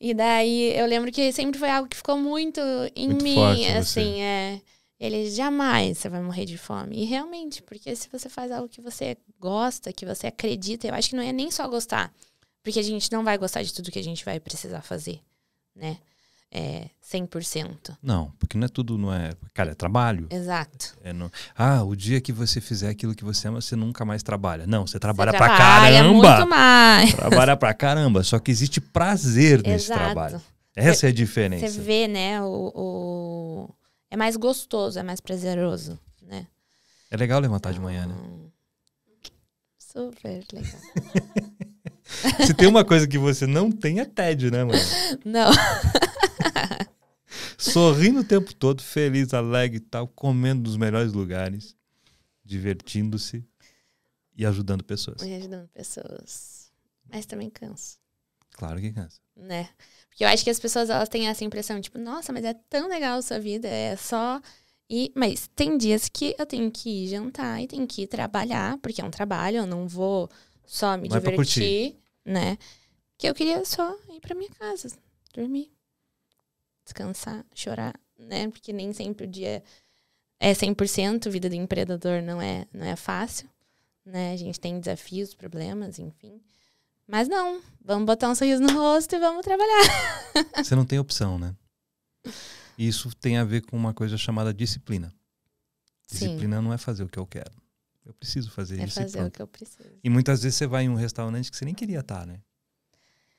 e daí eu lembro que sempre foi algo que ficou muito em muito mim, assim, você. é. Ele jamais você vai morrer de fome. E realmente, porque se você faz algo que você gosta, que você acredita, eu acho que não é nem só gostar. Porque a gente não vai gostar de tudo que a gente vai precisar fazer, né? É, 100%. Não, porque não é tudo, não é. Cara, é trabalho. Exato. É no, ah, o dia que você fizer aquilo que você ama, você nunca mais trabalha. Não, você trabalha, você trabalha pra caramba. Muito mais. Trabalha pra caramba. Só que existe prazer nesse Exato. trabalho. Essa cê, é a diferença. Você vê, né, o, o é mais gostoso, é mais prazeroso, né? É legal levantar de manhã, né? Super legal. Se tem uma coisa que você não tem é tédio, né, mãe? Não. Sorrindo o tempo todo, feliz, alegre e tal, comendo nos melhores lugares, divertindo-se e ajudando pessoas. E ajudando pessoas. Mas também cansa. Claro que cansa. Né? Porque eu acho que as pessoas elas têm essa impressão, tipo, nossa, mas é tão legal a sua vida, é só e, mas tem dias que eu tenho que ir jantar e tenho que ir trabalhar, porque é um trabalho, eu não vou só me é divertir, né? Que eu queria só ir para minha casa, dormir, descansar, chorar, né? Porque nem sempre o dia é 100%, vida do empreendedor não é, não é fácil, né? A gente tem desafios, problemas, enfim. Mas não, vamos botar um sorriso no rosto e vamos trabalhar. Você não tem opção, né? Isso tem a ver com uma coisa chamada disciplina. Disciplina Sim. não é fazer o que eu quero. Eu preciso fazer é isso. É fazer o que eu preciso. E muitas vezes você vai em um restaurante que você nem queria estar, né?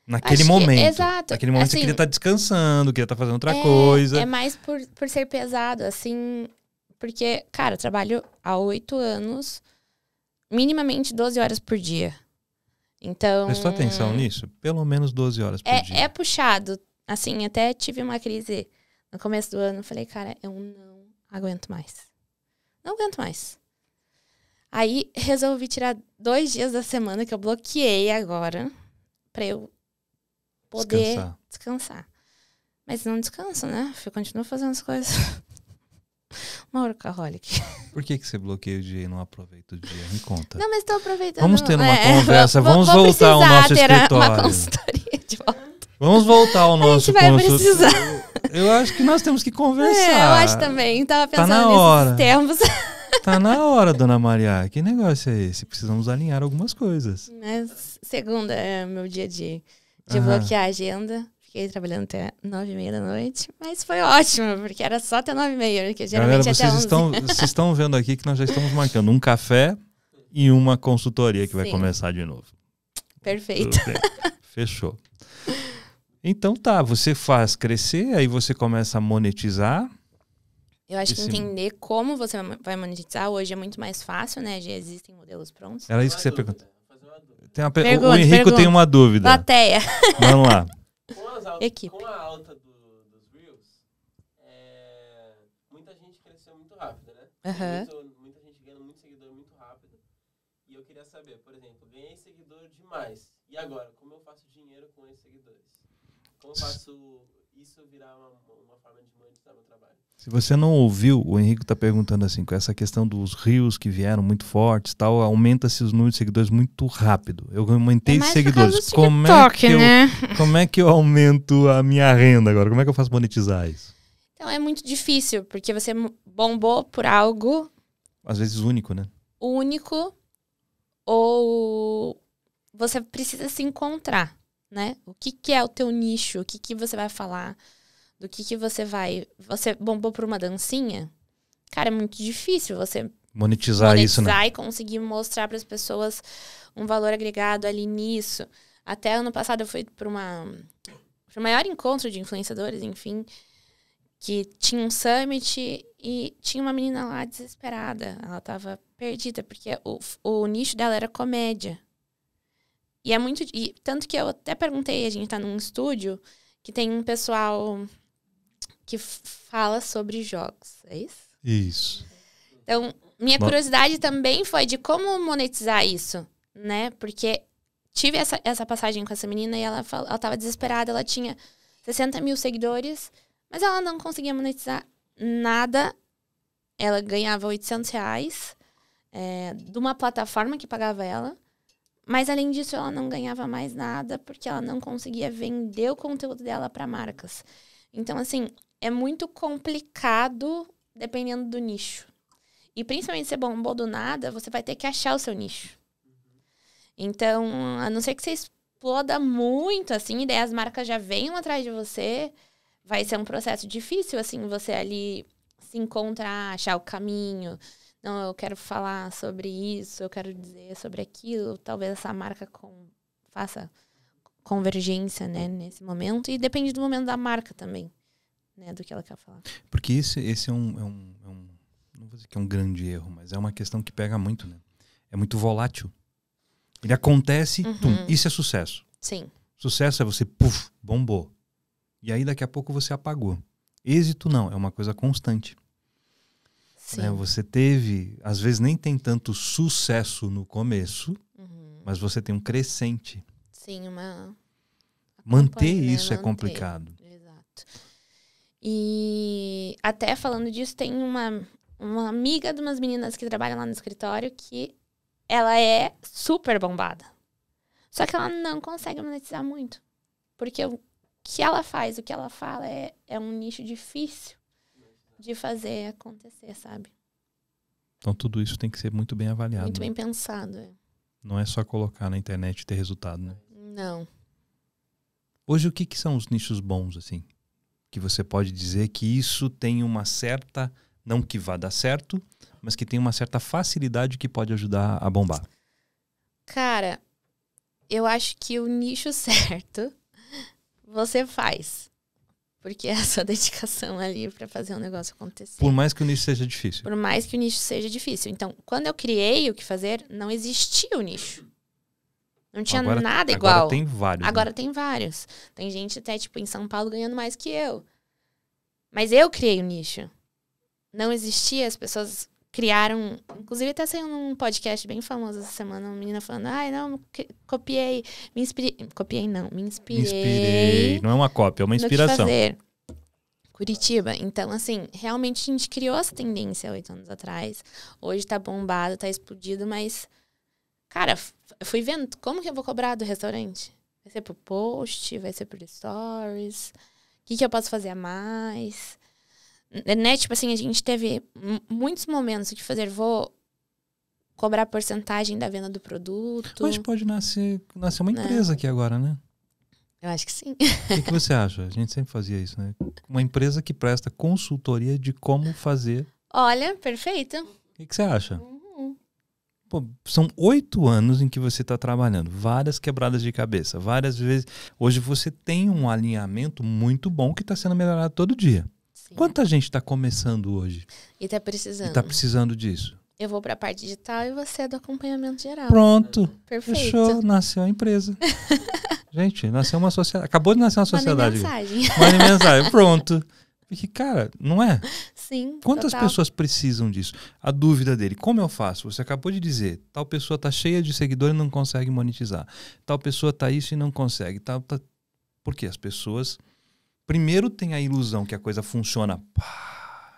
Naquele Acho momento. Que, exato. Naquele momento assim, você queria estar descansando, queria estar fazendo outra é, coisa. É mais por, por ser pesado, assim. Porque, cara, eu trabalho há oito anos, minimamente 12 horas por dia. Então. Prestou atenção nisso? Pelo menos 12 horas por é, dia. É puxado. Assim, até tive uma crise no começo do ano. Falei, cara, eu não aguento mais. Não aguento mais. Aí resolvi tirar dois dias da semana que eu bloqueei agora para eu poder descansar. descansar. Mas não descanso, né? Eu continuo fazendo as coisas. Mauro Carolic. Por que, que você bloqueia o dia e não aproveita o dia? Me conta. Não, mas estou aproveitando. Vamos ter uma é, conversa, vamos vou voltar ao nosso ter escritório. Uma consultoria de volta. Vamos voltar ao nosso consultório. Eu acho que nós temos que conversar. É, eu acho também. Estava tá pensando tá na hora. termos. Tá na hora, dona Maria. Que negócio é esse? Precisamos alinhar algumas coisas. Mas segunda é meu dia de, de bloquear a agenda. Fiquei trabalhando até nove e meia da noite, mas foi ótimo, porque era só até nove e meia, porque geralmente Galera, vocês até estão, vocês estão vendo aqui que nós já estamos marcando um café e uma consultoria que Sim. vai começar de novo. Perfeito. Fechou. Então tá, você faz crescer, aí você começa a monetizar. Eu acho que entender como você vai monetizar hoje é muito mais fácil, né? Já existem modelos prontos. Era isso que você pergunta. Tem uma pergunta, o Henrique pergunta. tem uma dúvida. Plateia. Vamos lá equipe. Com a alta do, dos Reels, é, muita gente cresceu muito rápido, né? Uhum. Muita, muita gente ganhando muito seguidor muito rápido. E eu queria saber, por exemplo, ganhei seguidor demais. E agora, como eu faço dinheiro com esses seguidores? Como eu faço isso virar uma, uma forma de monetizar meu trabalho. Se você não ouviu, o Henrique está perguntando assim, com essa questão dos rios que vieram muito fortes tal, aumenta-se os números de seguidores muito rápido. Eu aumentei é seguidores. Como, TikTok, é que né? eu, como é que eu aumento a minha renda agora? Como é que eu faço monetizar isso? Então é muito difícil, porque você bombou por algo. Às vezes único, né? Único. Ou você precisa se encontrar né? O que, que é o teu nicho? O que, que você vai falar? Do que, que você vai. Você bombou por uma dancinha? Cara, é muito difícil você monetizar, monetizar isso, né? e conseguir mostrar para as pessoas um valor agregado ali nisso. Até ano passado eu fui para uma pro maior encontro de influenciadores, enfim, que tinha um summit e tinha uma menina lá desesperada. Ela tava perdida porque o, o nicho dela era comédia. E é muito. E, tanto que eu até perguntei, a gente está num estúdio que tem um pessoal que fala sobre jogos, é isso? Isso. Então, minha curiosidade também foi de como monetizar isso, né? Porque tive essa, essa passagem com essa menina e ela, fala, ela tava desesperada, ela tinha 60 mil seguidores, mas ela não conseguia monetizar nada. Ela ganhava 800 reais é, de uma plataforma que pagava ela. Mas além disso, ela não ganhava mais nada porque ela não conseguia vender o conteúdo dela para marcas. Então, assim, é muito complicado dependendo do nicho. E principalmente se você bombou do nada, você vai ter que achar o seu nicho. Então, a não ser que você exploda muito, assim, e daí as marcas já venham atrás de você, vai ser um processo difícil, assim, você ali se encontrar, achar o caminho não, eu quero falar sobre isso, eu quero dizer sobre aquilo, talvez essa marca com, faça convergência, né, nesse momento, e depende do momento da marca também, né, do que ela quer falar. Porque esse, esse é, um, é, um, é um, não vou dizer que é um grande erro, mas é uma questão que pega muito, né, é muito volátil. Ele acontece, uhum. tum, isso é sucesso. Sim. Sucesso é você, puf, bombou. E aí daqui a pouco você apagou. Êxito não, é uma coisa constante. Né? Você teve, às vezes nem tem tanto sucesso no começo, uhum. mas você tem um crescente. Sim, uma. Manter né? isso é complicado. Exato. E até falando disso, tem uma, uma amiga de umas meninas que trabalham lá no escritório que ela é super bombada. Só que ela não consegue monetizar muito. Porque o que ela faz, o que ela fala é, é um nicho difícil de fazer acontecer, sabe? Então tudo isso tem que ser muito bem avaliado. Muito né? bem pensado, é. Não é só colocar na internet e ter resultado, né? Não. Hoje o que, que são os nichos bons, assim? Que você pode dizer que isso tem uma certa, não que vá dar certo, mas que tem uma certa facilidade que pode ajudar a bombar. Cara, eu acho que o nicho certo você faz. Porque é a sua dedicação ali para fazer um negócio acontecer. Por mais que o nicho seja difícil. Por mais que o nicho seja difícil. Então, quando eu criei o que fazer, não existia o nicho. Não tinha agora, nada igual. Agora tem vários. Né? Agora né? tem vários. Tem gente até, tipo, em São Paulo ganhando mais que eu. Mas eu criei o nicho. Não existia, as pessoas criaram. Inclusive, até saiu um podcast bem famoso essa semana, uma menina falando: ai, não, copiei, me inspirei. Copiei, não, me inspirei. inspirei. Não é uma cópia, é uma inspiração. fazer. Curitiba. Então, assim, realmente a gente criou essa tendência oito anos atrás. Hoje tá bombado, tá explodido, mas. Cara, eu fui vendo como que eu vou cobrar do restaurante? Vai ser pro post, vai ser pro stories. O que, que eu posso fazer a mais? Né? Tipo assim, a gente teve muitos momentos de fazer, vou cobrar porcentagem da venda do produto. Mas pode nascer, nascer uma é. empresa né? aqui agora, né? Eu acho que sim. O que, você acha? A gente sempre fazia isso, né? Uma empresa que presta consultoria de como fazer. Olha, perfeito O que, você acha? Uhum. Pô, são oito anos em que você está trabalhando, várias quebradas de cabeça, várias vezes. Hoje você tem um alinhamento muito bom que está sendo melhorado todo dia. Quanta gente está começando hoje? E está precisando. Está precisando disso. Eu vou para a parte digital e você é do acompanhamento geral. Pronto. Perfeito. Fechou, nasceu a empresa. gente, nasceu uma sociedade. Acabou de nascer uma sociedade. Mande mensagem. Mande mensagem. Pronto. Porque, cara, não é? Sim. Quantas total. pessoas precisam disso? A dúvida dele, como eu faço? Você acabou de dizer, tal pessoa está cheia de seguidores e não consegue monetizar. Tal pessoa está isso e não consegue. Tal, tá... Porque as pessoas primeiro tem a ilusão que a coisa funciona.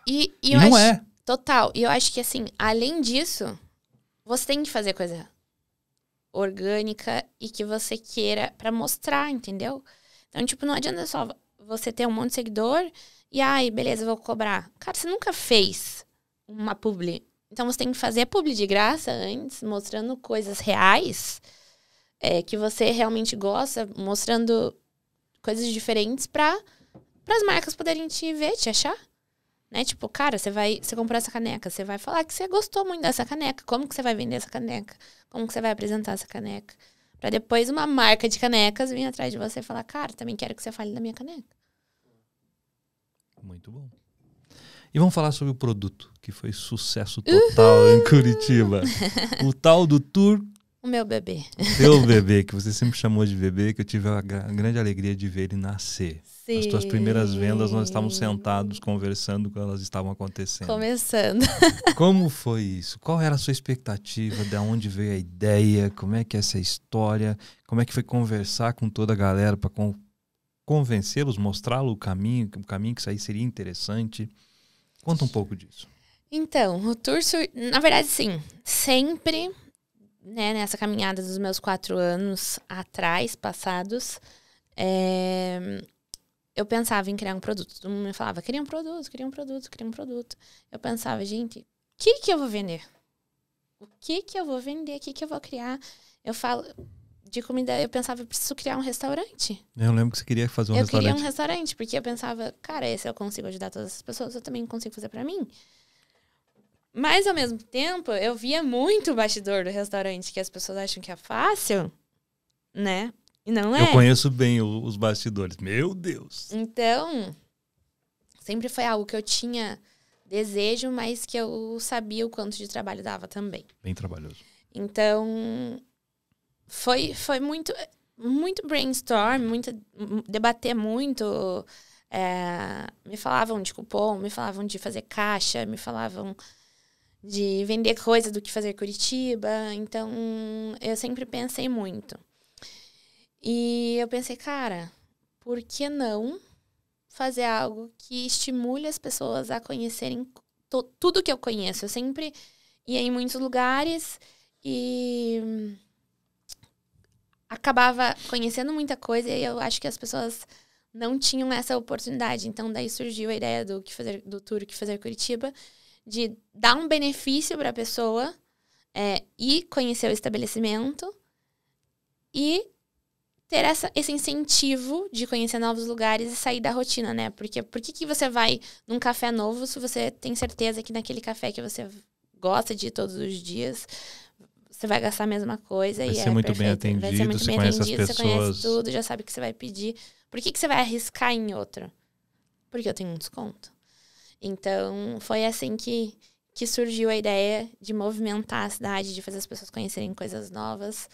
E, e, e não acho, é. Total. E eu acho que, assim, além disso, você tem que fazer coisa orgânica e que você queira para mostrar, entendeu? Então, tipo, não adianta só você ter um monte de seguidor e, ai, beleza, vou cobrar. Cara, você nunca fez uma publi. Então, você tem que fazer publi de graça antes, mostrando coisas reais é, que você realmente gosta, mostrando coisas diferentes para para as marcas poderem te ver, te achar. Né? Tipo, cara, você vai, você comprou essa caneca, você vai falar que você gostou muito dessa caneca, como que você vai vender essa caneca? Como que você vai apresentar essa caneca? Para depois uma marca de canecas vir atrás de você e falar: "Cara, também quero que você fale da minha caneca". Muito bom. E vamos falar sobre o produto que foi sucesso total Uhul! em Curitiba. o tal do tour o meu bebê. O teu bebê, que você sempre chamou de bebê, que eu tive a grande alegria de ver ele nascer. Sim. As tuas primeiras vendas, nós estávamos sentados conversando quando elas estavam acontecendo. Começando. Como foi isso? Qual era a sua expectativa? De onde veio a ideia? Como é que é essa história? Como é que foi conversar com toda a galera para con convencê-los, mostrá-los o caminho, o caminho que isso aí seria interessante? Conta um pouco disso. Então, o tour, na verdade, sim. Sempre, né, nessa caminhada dos meus quatro anos atrás, passados, é, eu pensava em criar um produto. Todo mundo me falava, queria um produto, queria um produto, queria um produto. Eu pensava, gente, o que, que eu vou vender? O que, que eu vou vender? O que, que eu vou criar? Eu falo, de comida, eu pensava, eu preciso criar um restaurante. Eu lembro que você queria fazer um eu restaurante. Eu queria um restaurante, porque eu pensava, cara, esse eu consigo ajudar todas as pessoas, eu também consigo fazer para mim. Mas, ao mesmo tempo, eu via muito o bastidor do restaurante, que as pessoas acham que é fácil, né? não é. Eu conheço bem o, os bastidores. Meu Deus. Então, sempre foi algo que eu tinha desejo, mas que eu sabia o quanto de trabalho dava também. Bem trabalhoso. Então, foi, foi muito, muito brainstorm, muito, debater muito. É, me falavam de cupom, me falavam de fazer caixa, me falavam de vender coisa do que fazer Curitiba. Então, eu sempre pensei muito. E eu pensei, cara, por que não fazer algo que estimule as pessoas a conhecerem tudo que eu conheço? Eu sempre ia em muitos lugares e acabava conhecendo muita coisa e eu acho que as pessoas não tinham essa oportunidade. Então daí surgiu a ideia do que fazer do tour que fazer Curitiba, de dar um benefício para a pessoa é, e conhecer o estabelecimento e ter essa, esse incentivo de conhecer novos lugares e sair da rotina, né? Porque por que, que você vai num café novo se você tem certeza que naquele café que você gosta de ir todos os dias você vai gastar a mesma coisa vai e ser é muito perfeito. bem atendido, vai ser muito bem atendido, você pessoas... conhece tudo, já sabe o que você vai pedir. Por que, que você vai arriscar em outro? Porque eu tenho um desconto. Então, foi assim que, que surgiu a ideia de movimentar a cidade, de fazer as pessoas conhecerem coisas novas,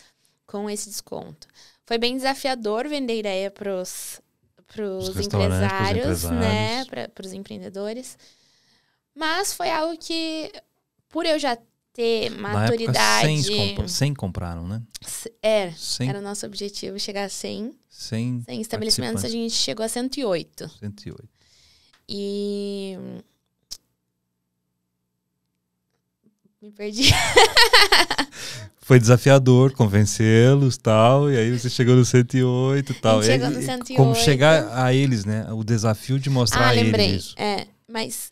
com esse desconto. Foi bem desafiador vender ideia para os empresários, empresários, né? Para os empreendedores. Mas foi algo que, por eu já ter maturidade. 100, 100 compraram, né? É, 100. era o nosso objetivo chegar a 100. 100, 100 estabelecimentos, a gente chegou a 108. 108. E Me perdi. Foi desafiador convencê-los e tal, e aí você chegou no 108 tal. Chegou no 108. Como chegar a eles, né? O desafio de mostrar ah, a eles. Ah, lembrei. É, mas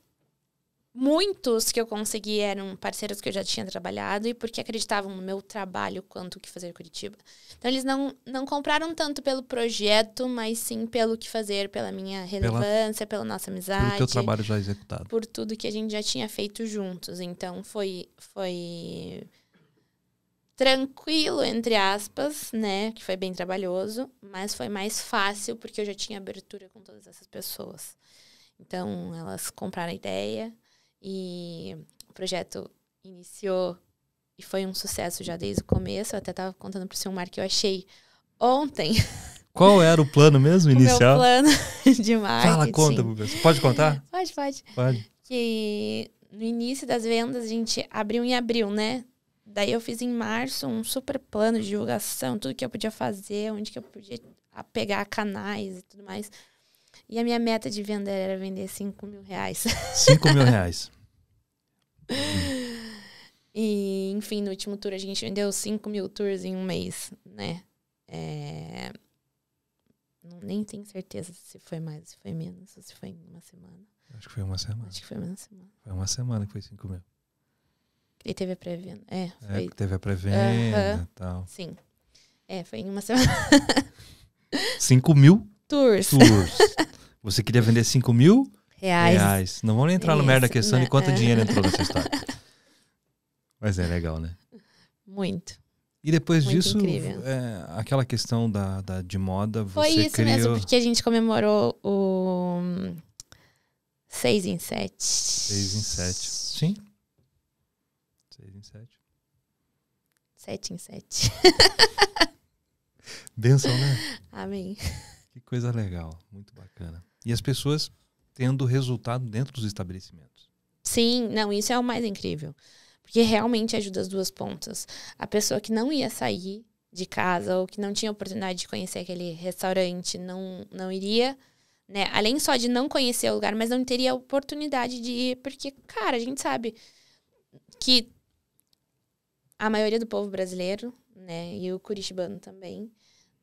muitos que eu consegui eram parceiros que eu já tinha trabalhado e porque acreditavam no meu trabalho quanto o que fazer Curitiba. Então eles não, não compraram tanto pelo projeto, mas sim pelo que fazer, pela minha relevância, pela, pela nossa amizade. Pelo teu trabalho já executado. Por tudo que a gente já tinha feito juntos. Então foi foi tranquilo entre aspas, né, que foi bem trabalhoso, mas foi mais fácil porque eu já tinha abertura com todas essas pessoas. Então, elas compraram a ideia, e o projeto iniciou e foi um sucesso já desde o começo. Eu até estava contando para o Silmar que eu achei ontem. Qual era o plano mesmo inicial? o plano de marketing. Fala, conta, pode contar? Pode, pode. Pode. Que no início das vendas a gente abriu em abril, né? Daí eu fiz em março um super plano de divulgação, tudo que eu podia fazer, onde que eu podia pegar canais e tudo mais. E a minha meta de venda era vender 5 mil reais. 5 mil reais. e, enfim, no último tour a gente vendeu 5 mil tours em um mês, né? É... Nem tenho certeza se foi mais, se foi menos, se foi em uma semana. Acho que foi uma semana. Acho que foi uma semana. Foi uma semana que foi 5 mil. E teve a pré-venda. É, é foi... é, teve a pré-venda uhum. tal. Sim. É, foi em uma semana. 5 mil? Tours. Tours. Você queria vender 5 mil reais. reais. Não vamos entrar Isso, no merda da questão é de né? quanto é. dinheiro entrou nessa história. Mas é legal, né? Muito. E depois Muito disso, é, aquela questão da, da, de moda. você Foi isso criou... mesmo, porque a gente comemorou o 6 em 7. 6 em 7. Sim. 6 em 7. 7 em 7. Benção, né? Amém. Que coisa legal. Muito bacana. E as pessoas tendo resultado dentro dos estabelecimentos. Sim, não, isso é o mais incrível. Porque realmente ajuda as duas pontas. A pessoa que não ia sair de casa ou que não tinha oportunidade de conhecer aquele restaurante, não, não iria né? Além só de não conhecer o lugar, mas não teria oportunidade de ir, porque, cara, a gente sabe que a maioria do povo brasileiro, né, e o curitibano também,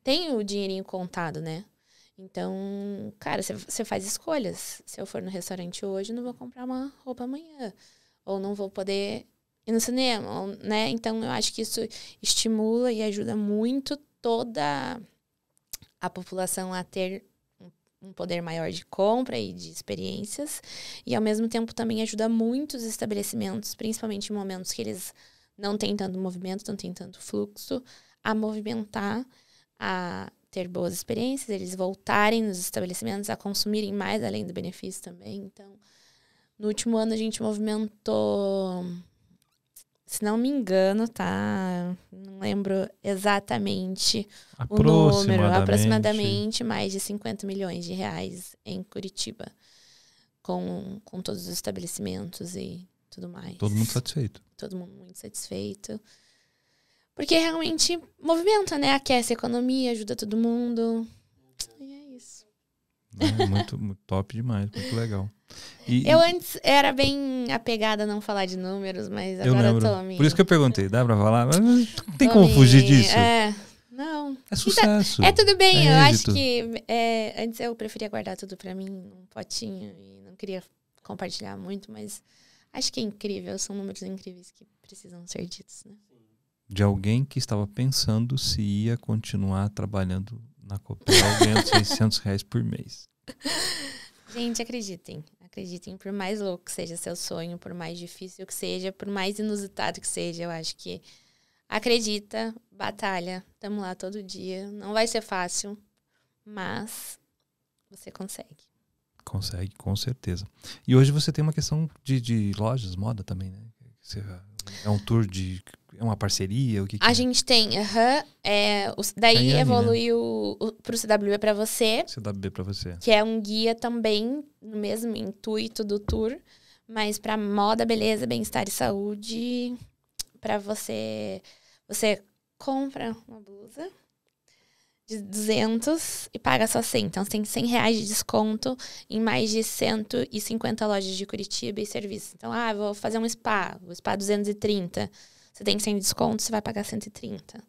tem o dinheirinho contado, né? Então, cara, você faz escolhas. Se eu for no restaurante hoje, não vou comprar uma roupa amanhã. Ou não vou poder ir no cinema, né? Então, eu acho que isso estimula e ajuda muito toda a população a ter um poder maior de compra e de experiências. E, ao mesmo tempo, também ajuda muitos estabelecimentos, principalmente em momentos que eles não têm tanto movimento, não têm tanto fluxo, a movimentar, a ter boas experiências, eles voltarem nos estabelecimentos a consumirem mais além do benefício também. Então, no último ano a gente movimentou, se não me engano, tá? Não lembro exatamente o número, aproximadamente mais de 50 milhões de reais em Curitiba, com, com todos os estabelecimentos e tudo mais. Todo mundo satisfeito. Todo mundo muito satisfeito. Porque realmente movimenta, né? Aquece a economia, ajuda todo mundo. E é isso. Né? É, muito, muito top demais, muito legal. E, eu antes era bem apegada a não falar de números, mas eu agora eu tô amiga. Por isso que eu perguntei, dá pra falar? Mas não tem tô como fugir disso. É, não. É tá- sucesso. é tudo bem, é eu acho que é, antes eu preferia guardar tudo pra mim num potinho e não queria compartilhar muito, mas acho que é incrível, são números incríveis que precisam ser ditos, né? de alguém que estava pensando se ia continuar trabalhando na Copel ganhando 600 reais por mês. Gente, acreditem. Acreditem, por mais louco que seja seu sonho, por mais difícil que seja, por mais inusitado que seja, eu acho que acredita, batalha, estamos lá todo dia. Não vai ser fácil, mas você consegue. Consegue, com certeza. E hoje você tem uma questão de, de lojas, moda também, né? Você, é um tour de é uma parceria? O que, que a é? gente tem, aham. Uh -huh, é, daí né? evoluiu né? para o CWB é para você. CWB para você. Que é um guia também, no mesmo intuito do tour, mas para moda, beleza, bem-estar e saúde. Para você. Você compra uma blusa de 200 e paga só 100. Então, você tem 100 reais de desconto em mais de 150 lojas de Curitiba e serviços. Então, ah, vou fazer um spa, o spa 230 você tem 100 de desconto, você vai pagar 130.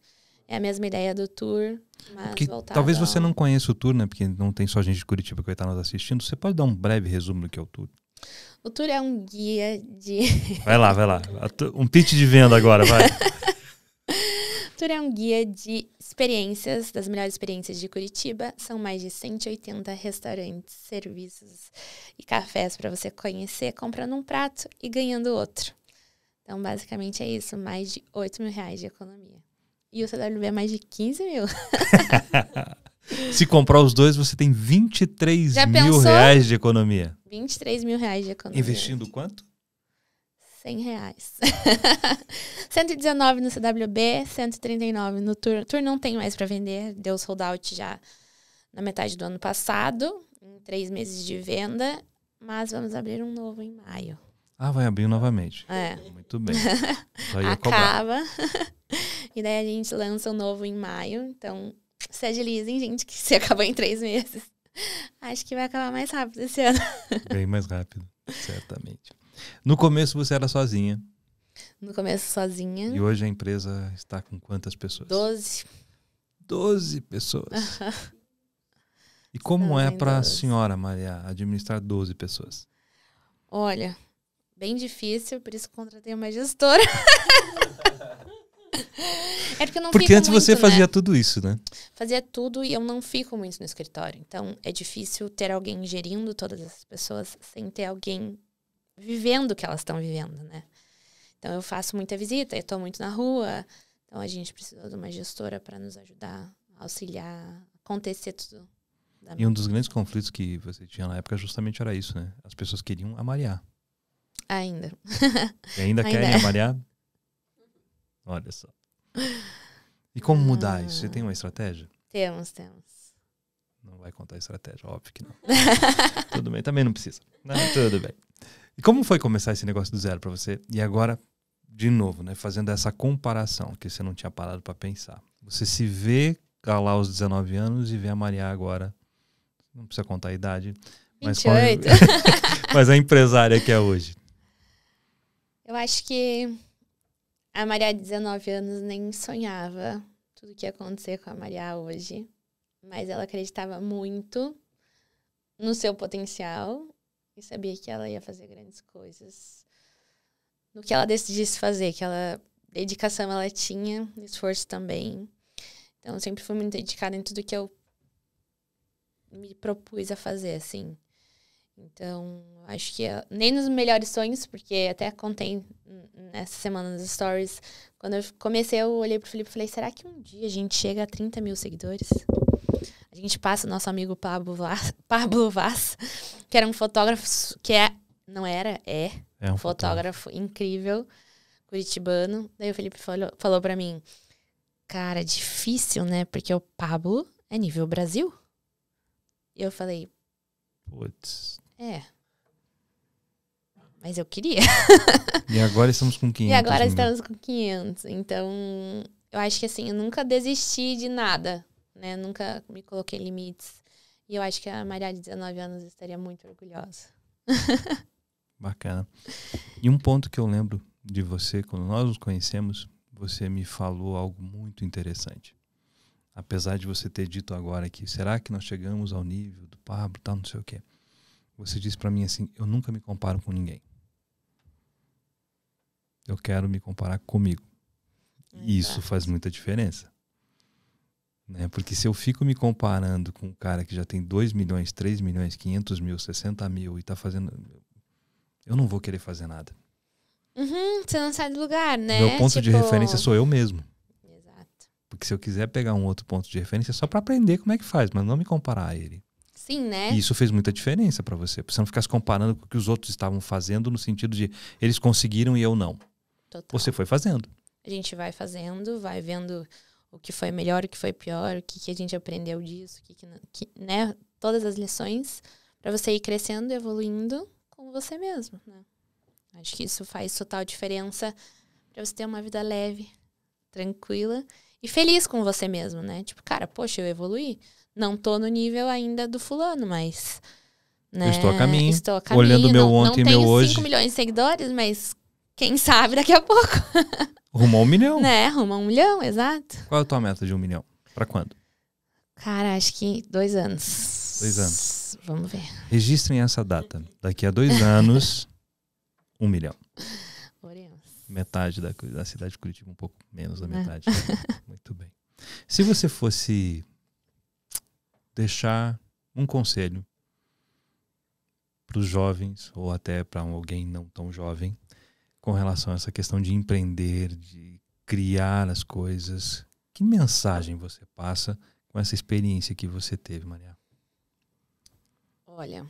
É a mesma ideia do tour, mas Talvez ao... você não conheça o tour, né? Porque não tem só gente de Curitiba que vai estar nos assistindo. Você pode dar um breve resumo do que é o tour? O tour é um guia de. Vai lá, vai lá. Um pitch de venda agora, vai. o tour é um guia de experiências, das melhores experiências de Curitiba. São mais de 180 restaurantes, serviços e cafés para você conhecer, comprando um prato e ganhando outro. Então, basicamente é isso: mais de 8 mil reais de economia. E o CWB é mais de 15 mil. Se comprar os dois, você tem 23 Já mil pensou? reais de economia. 23 mil reais de economia. Investindo quanto? 100 reais. 119 no CWB, 139 no Tour. Tour não tem mais para vender, deu os out já na metade do ano passado, em três meses de venda, mas vamos abrir um novo em maio. Ah, vai abrir novamente. É. Muito bem. É Acaba. e daí a gente lança o um novo em maio. Então, se agilizem, gente, que se acabou em três meses. Acho que vai acabar mais rápido esse ano. Bem mais rápido, certamente. No começo você era sozinha. No começo sozinha. E hoje a empresa está com quantas pessoas? Doze. Doze pessoas. e como então é para a senhora, Maria, administrar doze pessoas? Olha, bem difícil, por isso que contratei uma gestora. é porque eu não Porque antes muito, você né? fazia tudo isso, né? Fazia tudo e eu não fico muito no escritório. Então é difícil ter alguém gerindo todas essas pessoas sem ter alguém vivendo o que elas estão vivendo, né? Então eu faço muita visita, eu estou muito na rua. Então a gente precisou de uma gestora para nos ajudar, auxiliar, acontecer tudo. E um dos grandes conflitos que você tinha na época justamente era isso, né? As pessoas queriam amariar. Ainda. E ainda, querem é. Olha só. E como ah. mudar isso? Você tem uma estratégia? Temos, temos. Não vai contar a estratégia, óbvio que não. tudo bem, também não precisa. Não, tudo bem. E como foi começar esse negócio do zero para você? E agora, de novo, né, fazendo essa comparação que você não tinha parado para pensar. Você se vê lá aos 19 anos e vê a Maria agora. Não precisa contar a idade. Mas 28. Mas, é mas a empresária que é hoje. Eu acho que a Maria, 19 anos, nem sonhava tudo que ia acontecer com a Maria hoje. Mas ela acreditava muito no seu potencial e sabia que ela ia fazer grandes coisas. No que ela decidisse fazer, que ela dedicação ela tinha, esforço também. Então eu sempre fui muito dedicada em tudo que eu me propus a fazer, assim. Então, acho que eu, é nem nos melhores sonhos, porque até contei nessa semana nos stories, quando eu comecei, eu olhei pro Felipe e falei, será que um dia a gente chega a 30 mil seguidores? A gente passa o nosso amigo Pablo Vaz, Pablo Vaz que era um fotógrafo que é, não era, é, é um, fotógrafo, fotógrafo, incrível, curitibano. Daí o Felipe falou, falou para mim, cara, é difícil, né? Porque o Pablo é nível Brasil. E eu falei, putz, é. Mas eu queria. e agora estamos com 500. E agora estamos com 500. Então, eu acho que assim, eu nunca desisti de nada, né? Nunca me coloquei limites. E eu acho que a Maria de 19 anos estaria muito orgulhosa. Bacana. E um ponto que eu lembro de você, quando nós nos conhecemos, você me falou algo muito interessante. Apesar de você ter dito agora que será que nós chegamos ao nível do Pablo, tal, não sei o quê você disse para mim assim: eu nunca me comparo com ninguém. Eu quero me comparar comigo. Exato. Isso faz muita diferença. Né? Porque se eu fico me comparando com um cara que já tem 2 milhões, 3 milhões, 500 mil, 60 mil e tá fazendo. Eu não vou querer fazer nada. Uhum, você não sai do lugar, né? Meu ponto tipo... de referência sou eu mesmo. Exato. Porque se eu quiser pegar um outro ponto de referência, é só para aprender como é que faz, mas não me comparar a ele. Sim, né? E isso fez muita diferença para você. Pra você não ficar se comparando com o que os outros estavam fazendo no sentido de eles conseguiram e eu não. Total. Você foi fazendo. A gente vai fazendo, vai vendo o que foi melhor, o que foi pior, o que, que a gente aprendeu disso, o que, que, que né? Todas as lições para você ir crescendo, evoluindo com você mesmo, né? Acho que isso faz total diferença para você ter uma vida leve, tranquila e feliz com você mesmo, né? Tipo, cara, poxa, eu evoluí. Não tô no nível ainda do fulano, mas. Né? Estou a caminho. Estou a caminho. Olhando meu não, ontem e meu hoje. Não tenho 5 milhões de seguidores, mas quem sabe daqui a pouco. Rumo a um milhão. Né? Rumo a um milhão, exato. Qual é a tua meta de um milhão? Pra quando? Cara, acho que dois anos. Dois anos. Vamos ver. Registrem essa data. Daqui a dois anos, um milhão. Metade da, da cidade de Curitiba, um pouco menos da né. metade. Muito bem. Se você fosse deixar um conselho para os jovens ou até para alguém não tão jovem com relação a essa questão de empreender, de criar as coisas? Que mensagem você passa com essa experiência que você teve, Maria? Olha,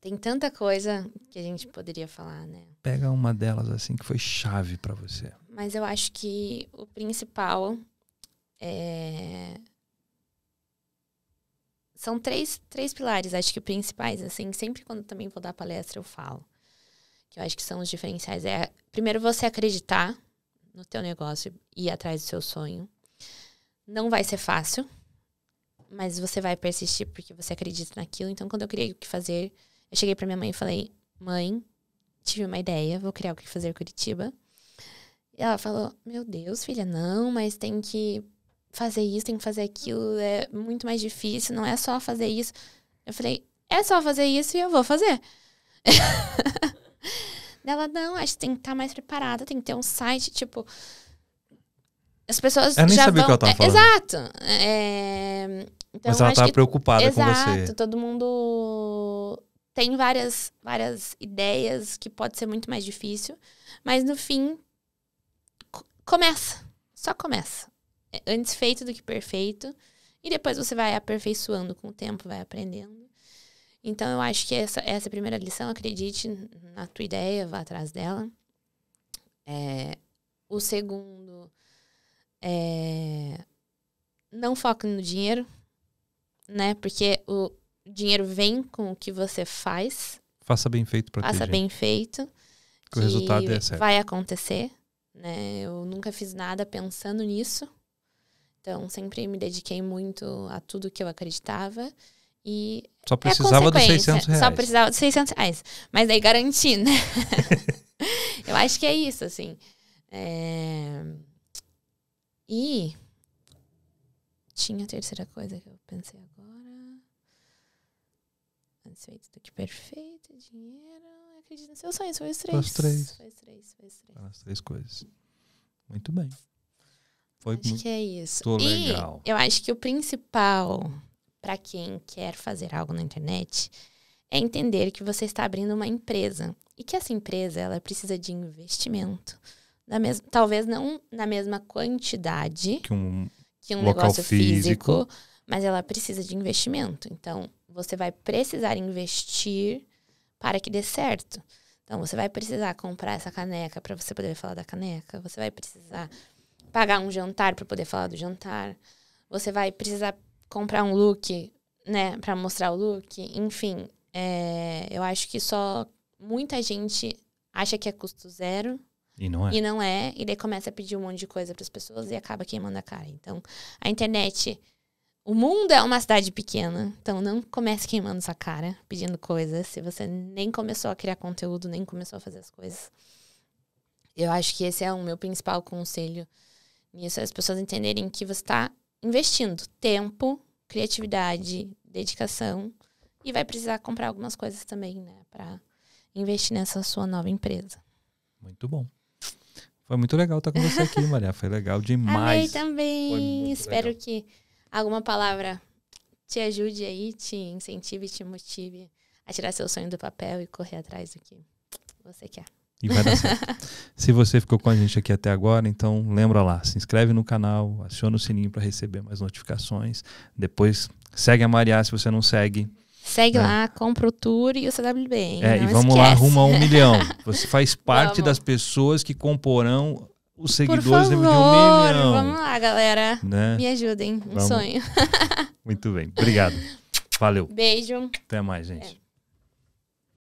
tem tanta coisa que a gente poderia falar, né? Pega uma delas assim que foi chave para você. Mas eu acho que o principal é são três, três pilares, acho que principais, assim, sempre quando também vou dar palestra eu falo. Que eu acho que são os diferenciais. É, primeiro, você acreditar no teu negócio e ir atrás do seu sonho. Não vai ser fácil, mas você vai persistir porque você acredita naquilo. Então, quando eu criei o que fazer, eu cheguei para minha mãe e falei: "Mãe, tive uma ideia, vou criar o que fazer Curitiba". E ela falou: "Meu Deus, filha, não, mas tem que fazer isso, tem que fazer aquilo, é muito mais difícil, não é só fazer isso. Eu falei, é só fazer isso e eu vou fazer. ela não, acho que tem que estar tá mais preparada, tem que ter um site, tipo. As pessoas eu nem já sabia vão... que ela tava é, falando. Exato. É... Então, Mas ela tava que... preocupada Exato, com você. Exato, todo mundo tem várias, várias ideias que pode ser muito mais difícil. Mas no fim, começa. Só começa antes feito do que perfeito. E depois você vai aperfeiçoando com o tempo, vai aprendendo. Então eu acho que essa, essa primeira lição, acredite na tua ideia, vá atrás dela. É, o segundo é não foque no dinheiro, né? Porque o dinheiro vem com o que você faz. Faça bem feito para Faça bem gente. feito. Que, que o resultado é certo. Vai acontecer, né? Eu nunca fiz nada pensando nisso. Então, sempre me dediquei muito a tudo que eu acreditava. E só precisava é dos 600 reais. Só precisava dos 600 reais. Mas daí garanti, né? eu acho que é isso, assim. É... E tinha a terceira coisa que eu pensei agora. Antes feito do que perfeito, é dinheiro, acredito nos seus sonhos. Foi os três. Foi os três. Foi os três, foi os três. As três coisas. Muito bem. Foi acho muito que é isso. E eu acho que o principal para quem quer fazer algo na internet é entender que você está abrindo uma empresa e que essa empresa ela precisa de investimento. mes... Talvez não na mesma quantidade que um, que um negócio físico, físico, mas ela precisa de investimento. Então, você vai precisar investir para que dê certo. Então, você vai precisar comprar essa caneca para você poder falar da caneca. Você vai precisar pagar um jantar para poder falar do jantar. Você vai precisar comprar um look, né, para mostrar o look. Enfim, é, eu acho que só muita gente acha que é custo zero. E não é. E não é, e daí começa a pedir um monte de coisa para as pessoas e acaba queimando a cara. Então, a internet. O mundo é uma cidade pequena, então não comece queimando sua cara, pedindo coisas, se você nem começou a criar conteúdo, nem começou a fazer as coisas. Eu acho que esse é o meu principal conselho e isso, é as pessoas entenderem que você está investindo tempo, criatividade, dedicação e vai precisar comprar algumas coisas também, né, para investir nessa sua nova empresa. Muito bom. Foi muito legal estar com você aqui, Maria. Foi legal demais. Amei também. Espero legal. que alguma palavra te ajude aí, te incentive, te motive a tirar seu sonho do papel e correr atrás do que você quer. E vai dar certo. se você ficou com a gente aqui até agora, então lembra lá, se inscreve no canal, aciona o sininho para receber mais notificações. Depois segue a Maria se você não segue. Segue né? lá, compra o tour e o CWB. Hein? É, não e vamos esquece. lá rumo a um milhão. Você faz parte das pessoas que comporão os seguidores Por favor, de um milhão. Vamos lá, galera. Né? Me ajudem. Um vamos. sonho. Muito bem. Obrigado. Valeu. Beijo. Até mais, gente. É.